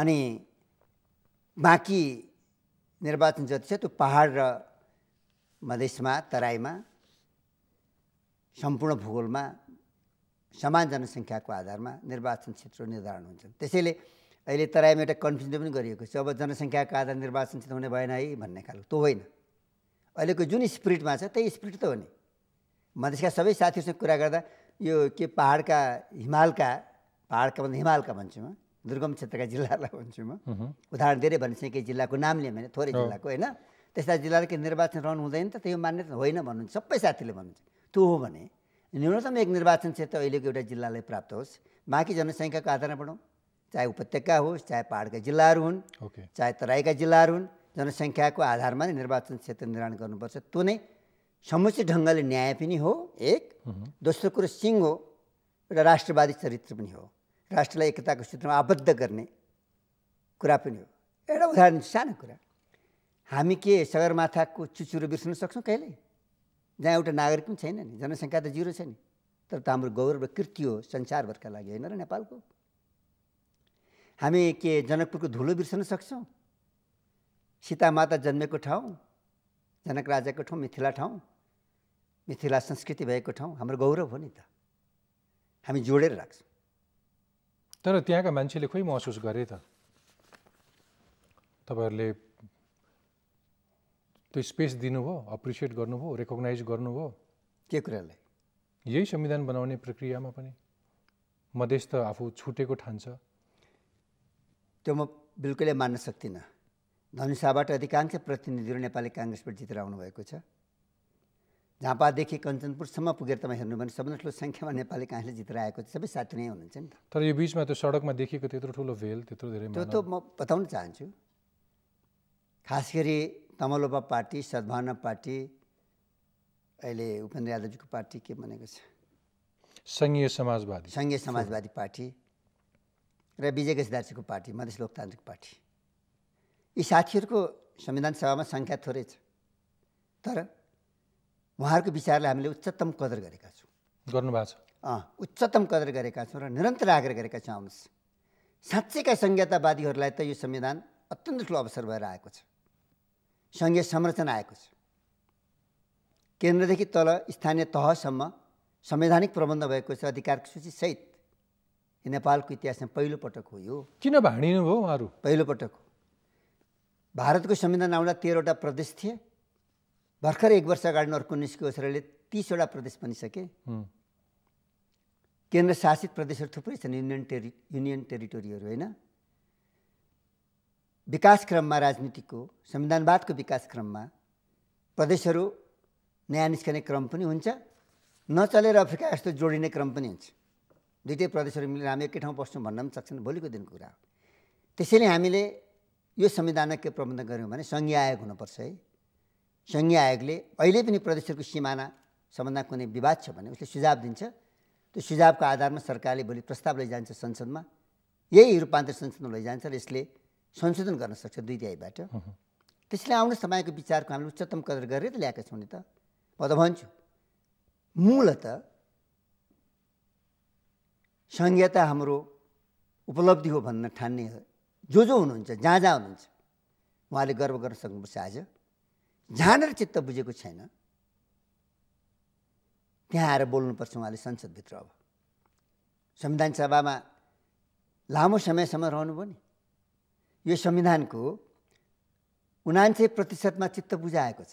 B: अनि बाँकी निर्वाचन जति छ त्यो पहाड र मधेसमा तराईमा सम्पूर्ण भूगोलमा समान जनसङ्ख्याको आधारमा निर्वाचन क्षेत्र निर्धारण हुन्छ त्यसैले अहिले तराईमा एउटा कन्फ्युजन पनि गरिएको छ अब जनसङ्ख्याको आधार निर्वाचन क्षेत्र हुने भएन है भन्ने खालको त्यो होइन अहिलेको जुन स्पिरिटमा छ त्यही स्पिरिट त हो नि मधेसका सबै साथीहरूसँग कुरा गर्दा यो के पाहाडका हिमालका पाहाडका भन्दा हिमालका भन्छु म दुर्गम क्षेत्रका जिल्लाहरूलाई भन्छु म उदाहरण धेरै भनिसकेँ जिल्लाको नाम लिएँ मैले थोरै जिल्लाको होइन त्यस्ता जिल्लाले केही निर्वाचन रहनु हुँदैन त त्यो मान्यता होइन भन्नुहुन्छ सबै साथीले भन्नुहुन्छ त्यो हो भने न्यूनतम एक निर्वाचन क्षेत्र अहिलेको एउटा जिल्लालाई प्राप्त होस् बाँकी जनसङ्ख्याको आधारमा बढौँ चाहे उपत्यका होस् चाहे पाहाडका जिल्लाहरू हुन् okay. चाहे तराईका जिल्लाहरू हुन् जनसङ्ख्याको आधारमा नै निर्वाचन क्षेत्र निर्माण गर्नुपर्छ त्यो नै समुचित ढङ्गले न्याय पनि हो एक दोस्रो कुरो सिङ हो एउटा राष्ट्रवादी चरित्र पनि हो राष्ट्रलाई एकताको सूत्रमा आबद्ध गर्ने कुरा पनि हो एउटा उदाहरण सानो कुरा हामी के सगरमाथाको चुचुरो बिर्सन सक्छौँ कहिले जहाँ एउटा नागरिक पनि छैन नि जनसङ्ख्या त जिरो छ नि तर त हाम्रो गौरव र कृति हो संसारभरका लागि होइन र नेपालको हामी के जनकपुरको धुलो बिर्सन सक्छौँ सीता माता जन्मेको ठाउँ जनक राजाको ठाउँ मिथिला ठाउँ मिथिला संस्कृति भएको ठाउँ
A: हाम्रो गौरव हो नि त हामी जोडेर राख्छौँ तर त्यहाँका मान्छेले खोइ महसुस गरे त तपाईँहरूले त्यो स्पेस दिनुभयो अप्रिसिएट गर्नुभयो रेकग्नाइज गर्नुभयो के कुराले यही संविधान बनाउने प्रक्रियामा पनि मधेस त आफू छुटेको ठान्छ
B: त्यो म बिल्कुलै मान्न सक्दिनँ
A: धनुषाबाट अधिकांश
B: प्रतिनिधिहरू नेपाली काङ्ग्रेसबाट जितेर आउनुभएको छ झापादेखि कञ्चनपुरसम्म पुगेर तपाईँ हेर्नु भने सबभन्दा ठुलो सङ्ख्यामा नेपाली काङ्ग्रेसले जितेर आएको सबै साथी नै हुनुहुन्छ नि त
A: तर यो बिचमा त्यो सडकमा देखिएको त्यत्रो ठुलो भेल त्यत्रो धेरै त्यो त म
B: बताउन चाहन्छु खास गरी तमलोपा पार्टी सद्भावना पार्टी अहिले उपेन्द्र यादवजीको पार्टी के भनेको छ सङ्घीय समाजवादी सङ्घीय समाजवादी पार्टी र विजय दार्जीको पार्टी मधेस लोकतान्त्रिक पार्टी यी साथीहरूको संविधान सभामा सङ्ख्या थोरै छ तर उहाँहरूको विचारलाई हामीले उच्चतम कदर गरेका छौँ गर्नुभएको छ अँ उच्चतम कदर गरेका छौँ र निरन्तर आग्रह गरेका छौँ आउनुहोस् साँच्चैका संहितावादीहरूलाई त यो संविधान अत्यन्त ठुलो अवसर भएर आएको छ सङ्घीय संरचना आएको छ केन्द्रदेखि तल स्थानीय तहसम्म संवैधानिक प्रबन्ध भएको छ अधिकारको सूचीसहित नेपालको इतिहासमा पहिलोपटक हो यो
A: किन भयो उहाँहरू पहिलोपटक हो
B: भारतको संविधान आउँदा तेह्रवटा प्रदेश थिए भर्खर एक वर्ष अगाडि अर्को निस्कियो उसले तिसवटा प्रदेश बनिसके केन्द्र शासित प्रदेशहरू थुप्रै छन् युनियन टेरि युनियन टेरिटोरीहरू होइन विकासक्रममा राजनीतिको संविधानवादको विकासक्रममा प्रदेशहरू नयाँ निस्कने क्रम पनि हुन्छ नचलेर अफ्रिका जस्तो जोडिने क्रम पनि हुन्छ दुइटै प्रदेशहरू मिलेर हामी एकै ठाउँ बस्छौँ भन्न पनि सक्छन् भोलिको दिनको कुरा हो त्यसैले हामीले यो संविधानमा के प्रबन्ध गऱ्यौँ भने सङ्घीय आयोग हुनुपर्छ है सङ्घीय आयोगले अहिले पनि प्रदेशहरूको सिमाना सम्बन्धमा कुनै विवाद छ भने उसले सुझाव दिन्छ त्यो सुझावको आधारमा सरकारले भोलि प्रस्ताव लैजान्छ संसदमा यही रूपान्तर संसदमा लैजान्छ र यसले संशोधन गर्न सक्छ दुई तिहाईबाट त्यसले आउने समयको विचारको हामीले उच्चतम कदर गरेर त ल्याएका छौँ नि त म त भन्छु मूलत संहिता हाम्रो उपलब्धि हो भन्न ठान्ने जो जो हुनुहुन्छ जहाँ जहाँ हुनुहुन्छ उहाँले गर्व गर्न सक्नुपर्छ आज जहाँनिर चित्त बुझेको छैन त्यहाँ आएर बोल्नुपर्छ उहाँले संसदभित्र अब संविधान सभामा लामो समयसम्म रहनुभयो नि यो संविधानको उनान्से प्रतिशतमा चित्त बुझाएको छ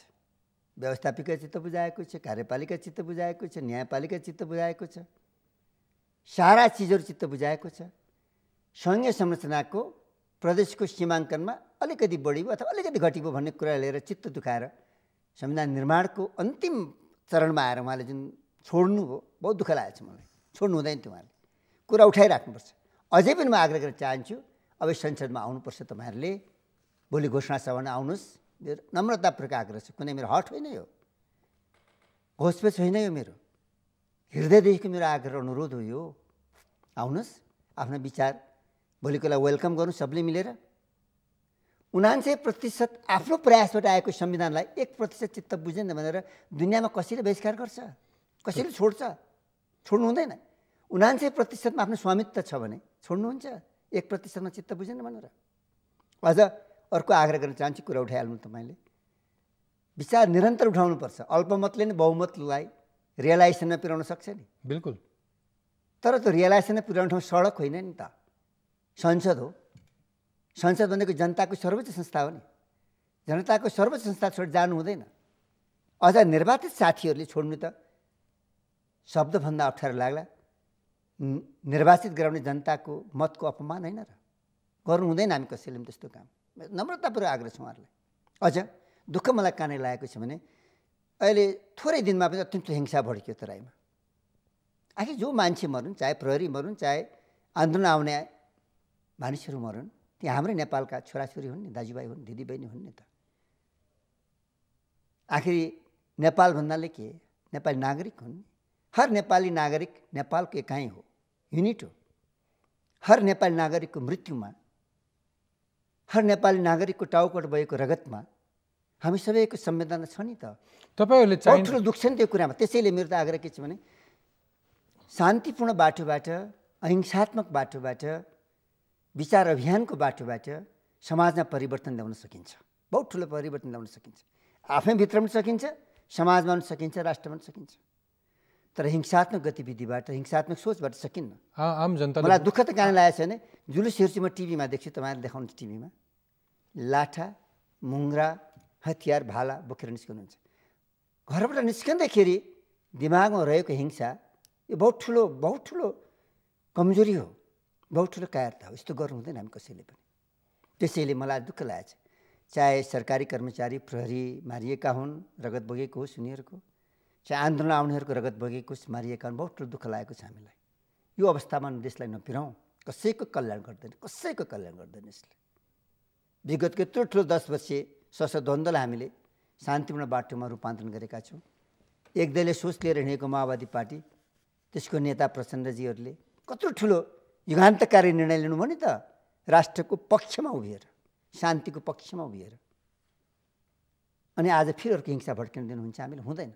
B: व्यवस्थापिका चित्त बुझाएको छ कार्यपालिका चित्त बुझाएको छ न्यायपालिका चित्त बुझाएको छ सारा चिजहरू चित्त बुझाएको छ सङ्घीय संरचनाको प्रदेशको सीमाङ्कनमा अलिकति बढी भयो अथवा अलिकति घटियो भन्ने कुरा लिएर चित्त दुखाएर संविधान निर्माणको अन्तिम चरणमा आएर उहाँले जुन छोड्नुभयो बहुत दुःख लागेको छ मलाई छोड्नु हुँदैन थियो उहाँले कुरा उठाइराख्नुपर्छ अझै पनि म आग्रह गरेर चाहन्छु अब संसदमा आउनुपर्छ तपाईँहरूले भोलि घोषणा छ भने आउनुहोस् मेरो नम्रतापूर्वक आग्रह छ कुनै मेरो हट होइन यो घोषपेच होइन यो मेरो हृदयदेखिको मेरो आग्रह अनुरोध हो यो आउनुहोस् आफ्नो विचार भोलिकोलाई वेलकम गर्नु सबले मिलेर उनान्सय प्रतिशत आफ्नो प्रयासबाट आएको संविधानलाई एक प्रतिशत चित्त बुझेन भनेर दुनियाँमा कसैले बहिष्कार गर्छ कसैले छोड्छ छोड्नु हुँदैन उनान्सय प्रतिशतमा आफ्नो स्वामित्व छ भने छोड्नुहुन्छ एक प्रतिशतमा चित्त बुझेन भनेर अझ अर्को आग्रह गर्न चाहन्छु कुरा उठाइहाल्नु तपाईँले विचार निरन्तर उठाउनुपर्छ अल्पमतले नै बहुमतलाई रियलाइजेसनमा पुर्याउन सक्छ नि बिल्कुल तर त्यो रियलाइजेसनमा पुर्याउने ठाउँ सडक होइन नि त संसद हो संसद भनेको जनताको सर्वोच्च संस्था हो नि जनताको सर्वोच्च संस्था छोड जानु हुँदैन अझ निर्वाचित साथीहरूले छोड्नु त शब्दभन्दा अप्ठ्यारो लाग्ला निर्वाचित गराउने जनताको मतको अपमान होइन र गर्नु हुँदैन हामी कसैले पनि त्यस्तो काम नम्रतापूर्वक आग्रह छ उहाँहरूलाई अझ दुःख मलाई कानै लागेको छ भने अहिले थोरै दिनमा पनि अत्यन्त हिंसा भड्कियो तराईमा आखिर जो मान्छे मरुन् चाहे प्रहरी मरुन् चाहे आन्दोलन आउने मानिसहरू मरुन् ती हाम्रै नेपालका छोराछोरी हुन् नि दाजुभाइ हुन् दिदीबहिनी हुन् नि त आखिर नेपाल भन्नाले के नेपाली नागरिक हुन् हर नेपाली नागरिक नेपालको एकाइ हो युनिट हो हर नेपाली नागरिकको मृत्युमा हर नेपाली नागरिकको टाउकोट भएको रगतमा हामी सबैको संवेदना छ नि त तपाईँहरूले ठुलो दुःख छ नि त्यो कुरामा त्यसैले मेरो त आग्रह के छ भने शान्तिपूर्ण बाटोबाट अहिंसात्मक बाटोबाट विचार अभियानको बाटोबाट समाजमा परिवर्तन ल्याउन सकिन्छ बहुत ठुलो परिवर्तन ल्याउन सकिन्छ आफैभित्र पनि सकिन्छ समाजमा पनि सकिन्छ राष्ट्रमा पनि सकिन्छ तर हिंसात्मक गतिविधिबाट हिंसात्मक सोचबाट सकिन्न
A: आम जनता मलाई
B: दुःख त कहाँ लागेको छैन जुलुस हेर्छु म टिभीमा देख्छु तपाईँहरूले देखाउनु टिभीमा लाठा मुङ्रा हतियार भाला बोकेर निस्कनुहुन्छ घरबाट निस्कँदाखेरि दिमागमा रहेको हिंसा यो बहुत ठुलो बहुत ठुलो कमजोरी हो बहुत ठुलो कायरता हो यस्तो गर्नु हुँदैन हामी कसैले पनि त्यसैले मलाई दुःख लागेको छ चाहे सरकारी कर्मचारी प्रहरी मारिएका हुन् रगत बगेको होस् उनीहरूको चाहिँ आन्दोलन आउनेहरूको रगत बगेको मारिएका अनुभव दुःख लागेको छ हामीलाई यो अवस्थामा देशलाई नपिराउँ कसैको कल्याण गर्दैन कसैको कल्याण गर्दैन यसले विगतको यत्रो ठुलो दस वर्षीय सशस्त्र हामीले शान्तिपूर्ण बाटोमा रूपान्तरण गरेका छौँ एक दलले सोच लिएर हिँडेको माओवादी पार्टी त्यसको नेता प्रचण्डजीहरूले कत्रो ठुलो युगान्तकारी निर्णय लिनुभयो नि त राष्ट्रको पक्षमा उभिएर शान्तिको पक्षमा उभिएर अनि आज फेरि अर्को हिंसा भड्किन दिनुहुन्छ हामीले हुँदैन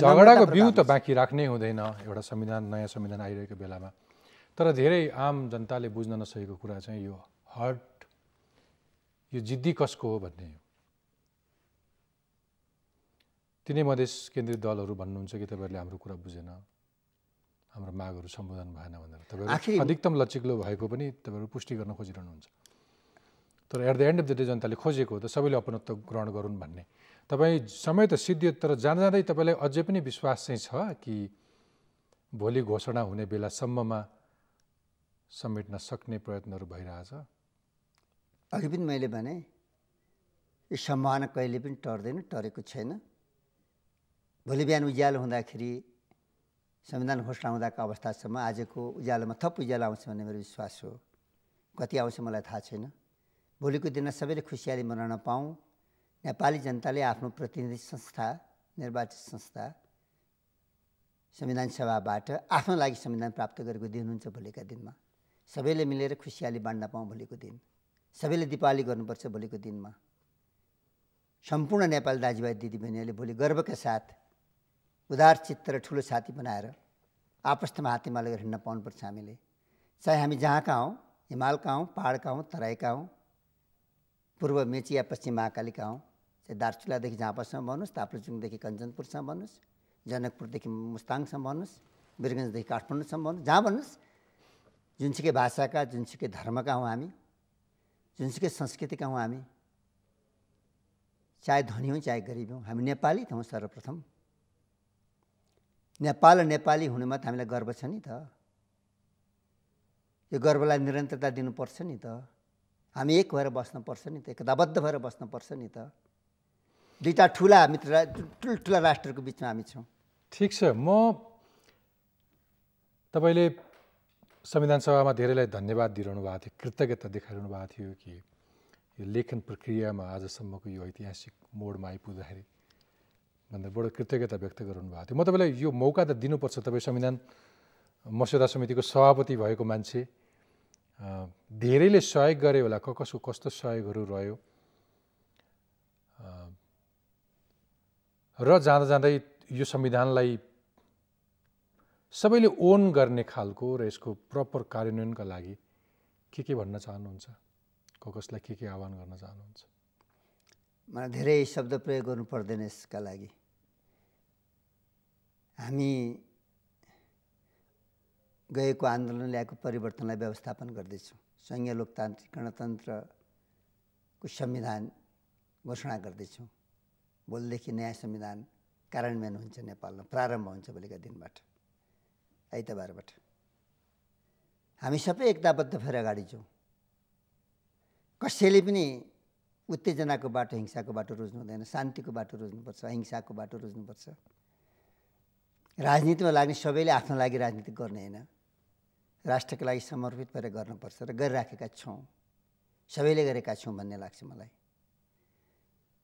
B: झगडाको बिउ
A: त बाँकी राख्नै हुँदैन एउटा संविधान नयाँ संविधान आइरहेको बेलामा तर धेरै आम जनताले बुझ्न नसकेको कुरा चाहिँ यो हर्ट यो जिद्दी कसको हो भन्ने हो तिनै मधेस केन्द्रित दलहरू भन्नुहुन्छ कि तपाईँहरूले हाम्रो कुरा बुझेन हाम्रो मागहरू सम्बोधन भएन भनेर तपाईँहरू अधिकतम लचिक्लो भएको पनि तपाईँहरू पुष्टि गर्न खोजिरहनुहुन्छ तर at the end of the day जनताले खोजेको त सबैले अपनत्व ग्रहण गरून् भन्ने तपाईँ समय त सिद्धियो तर जाँदा जाँदै तपाईँलाई अझै पनि विश्वास चाहिँ छ कि भोलि घोषणा हुने बेलासम्ममा समेट्न सक्ने प्रयत्नहरू भइरहेछ अघि पनि मैले भने यो सम्भावना कहिले
B: पनि टर्दैन टरेको छैन भोलि बिहान उज्यालो हुँदाखेरि संविधान घोषणा हुँदाको अवस्थासम्म आजको उज्यालोमा थप उज्यालो आउँछ भन्ने मेरो विश्वास हो कति आउँछ मलाई थाहा छैन भोलिको दिनमा सबैले खुसियाली मनाउन पाऊँ नेपाली जनताले आफ्नो प्रतिनिधि संस्था निर्वाचित संस्था संविधान सभाबाट आफ्नो लागि संविधान प्राप्त गरेको दिन हुन्छ भोलिका दिनमा सबैले मिलेर खुसियाली बाँड्न पाउँ भोलिको दिन सबैले दिपावली गर्नुपर्छ भोलिको दिनमा सम्पूर्ण नेपाल दाजुभाइ दिदीबहिनीहरूले भोलि गर्वका साथ उदार चित्र र ठुलो साथी बनाएर आपस्तमा हातेमा लगेर हिँड्न पाउनुपर्छ हामीले चाहे हामी जहाँका हौँ हिमालका हौँ पाहाडका हौँ तराईका हौँ पूर्व मेची या पश्चिम महाकालीका हौँ चाहिँ दार्चुलादेखि झापासम्म भन्नुहोस् ताप्लेजुङदेखि कञ्चनपुरसम्म भन्नुहोस् जनकपुरदेखि मुस्ताङसम्म भन्नुहोस् वीरगन्जदेखि काठमाडौँसम्म भन्नुहोस् जहाँ भन्नुहोस् जुनसुकै भाषाका जुनसुकै धर्मका हौँ हामी जुनसुकै संस्कृतिका हौँ हामी चाहे धनी हौँ चाहे गरिब हौँ हामी नेपाली त हौँ सर्वप्रथम नेपाल र नेपाली हुनुमा त हामीलाई गर्व छ नि त यो गर्वलाई निरन्तरता दिनुपर्छ नि त हामी एक भएर बस्नुपर्छ नि त एकताबद्ध भएर बस्नुपर्छ नि त
A: दुईवटा ठुला मित्र ठुल्ठुला राष्ट्रको बिचमा हामी छौँ ठिक छ म तपाईँले संविधान सभामा धेरैलाई धन्यवाद दिइरहनु भएको थियो कृतज्ञता देखाइरहनु भएको थियो कि यो लेखन प्रक्रियामा आजसम्मको यो ऐतिहासिक मोडमा आइपुग्दाखेरि भन्दा बडो कृतज्ञता व्यक्त गराउनु भएको थियो म तपाईँलाई यो मौका त दिनुपर्छ तपाईँ संविधान मस्यौदा समितिको सभापति भएको मान्छे धेरैले सहयोग गरे होला कसको कस्तो सहयोगहरू रह्यो र जाँदा जाँदै यो संविधानलाई सबैले ओन गर्ने खालको र यसको प्रपर कार्यान्वयनका लागि के के भन्न चाहनुहुन्छ को कसलाई के के आह्वान गर्न चाहनुहुन्छ मलाई धेरै शब्द
B: प्रयोग गर्नु पर्दैन यसका लागि हामी गएको आन्दोलन ल्याएको परिवर्तनलाई व्यवस्थापन गर्दैछौँ सङ्घीय लोकतान्त्रिक गणतन्त्रको संविधान घोषणा गर्दैछौँ भोलिदेखि नयाँ संविधान कार्यान्वयन हुन्छ नेपालमा प्रारम्भ हुन्छ भोलिका दिनबाट आइतबारबाट हामी सबै एकताबद्ध भएर अगाडि जाउँ कसैले पनि उत्तेजनाको बाटो हिंसाको बाटो रोज्नु हुँदैन शान्तिको बाटो रोज्नुपर्छ अहिंसाको बाटो रोज्नुपर्छ राजनीतिमा लाग्ने सबैले आफ्नो लागि राजनीति गर्ने होइन राष्ट्रको लागि समर्पित भएर गर्नुपर्छ र गरिराखेका छौँ सबैले गरेका छौँ भन्ने लाग्छ मलाई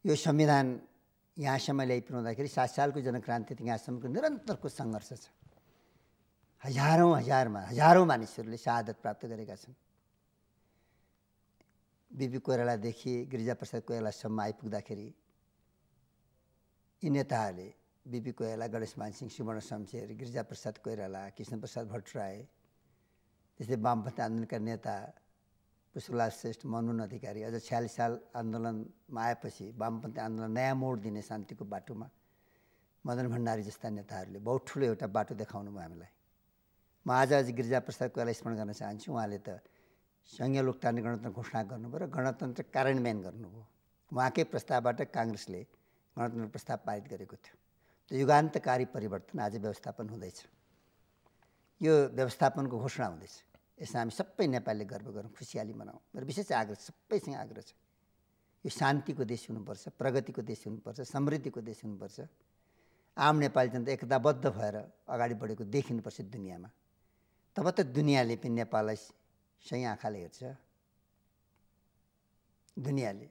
B: यो संविधान यहाँसम्म ल्याइपुर्याउँदाखेरि सात सालको जनक्रान्ति त यहाँसम्मको निरन्तरको सङ्घर्ष छ हजारौँ हजारमा हजारौँ मानिसहरूले शहादत प्राप्त गरेका छन् बिपी कोइरालादेखि गिरिजाप्रसाद कोइरालासम्म आइपुग्दाखेरि यी नेताहरूले बिपी कोइराला गणेशमान सिंह सुवर्ण शमशेर गिरिजाप्रसाद कोइराला कृष्णप्रसाद भट्टराई त्यस्तै वामपन्थी आन्दोलनका नेता पुष्पलाल श्रेष्ठ मनोन अधिकारी अझ छ्यालिस साल आन्दोलनमा आएपछि वामपन्थी आन्दोलन नयाँ मोड दिने शान्तिको बाटोमा मदन भण्डारी जस्ता नेताहरूले बहुत ठुलो एउटा बाटो देखाउनु भयो हामीलाई म आज आज गिरिजा प्रसाद स्मरण गर्न चाहन्छु उहाँले त सङ्घीय लोकतान्त्रिक गणतन्त्र घोषणा गर्नुभयो र गणतन्त्र कार्यान्वयन गर्नुभयो उहाँकै प्रस्तावबाट काङ्ग्रेसले गणतन्त्र प्रस्ताव पारित गरेको थियो त्यो युगान्तकारी परिवर्तन आज व्यवस्थापन हुँदैछ यो व्यवस्थापनको घोषणा हुँदैछ यसमा हामी सबै नेपालीले गर्व गरौँ खुसियाली मनाउँ मेरो विशेष आग्रह सबैसँग आग्रह छ यो शान्तिको देश हुनुपर्छ प्रगतिको देश हुनुपर्छ समृद्धिको देश हुनुपर्छ आम नेपाली जनता एकताबद्ध भएर अगाडि बढेको देखिनुपर्छ दुनियाँमा तब त दुनियाँले पनि नेपाललाई सही आँखाले हेर्छ दुनियाँले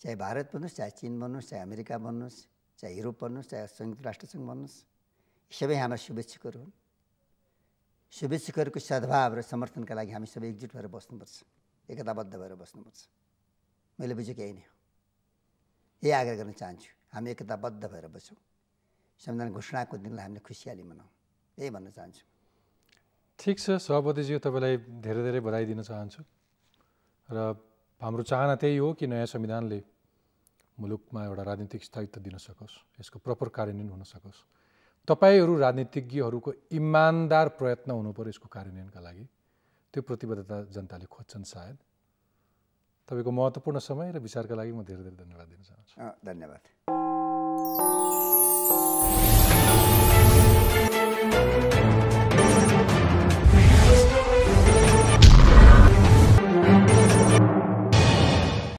B: चाहे भारत भन्नुहोस् चाहे चिन बन्नुहोस् चाहे अमेरिका बन्नुहोस् चाहे युरोप भन्नुहोस् चाहे संयुक्त राष्ट्रसङ्घ भन्नुहोस् सबै हाम्रा शुभेच्छुकहरू हुन् शुभेच्छुकहरूको सद्भाव र समर्थनका लागि हामी सबै एकजुट भएर बस्नुपर्छ एकताबद्ध भएर बस्नुपर्छ मैले बुझेँ केही नै हो यही आग्रह गर्न चाहन्छु हामी एकताबद्ध भएर बसौँ संविधान घोषणाको दिनलाई हामीले खुसियाली मनाउँ यही भन्न चाहन्छु
A: ठिक छ सभापतिज्यू तपाईँलाई धेरै धेरै बधाई दिन चाहन्छु र हाम्रो चाहना त्यही हो कि नयाँ संविधानले मुलुकमा एउटा राजनीतिक स्थायित्व दिन सकोस् यसको प्रपर कार्यान्वयन हुन सकोस् तपाईँहरू राजनीतिज्ञहरूको इमान्दार प्रयत्न हुनु पऱ्यो यसको कार्यान्वयनका लागि त्यो प्रतिबद्धता जनताले खोज्छन् सायद तपाईँको महत्त्वपूर्ण समय र विचारका लागि म धेरै धेरै धन्यवाद दिन चाहन्छु धन्यवाद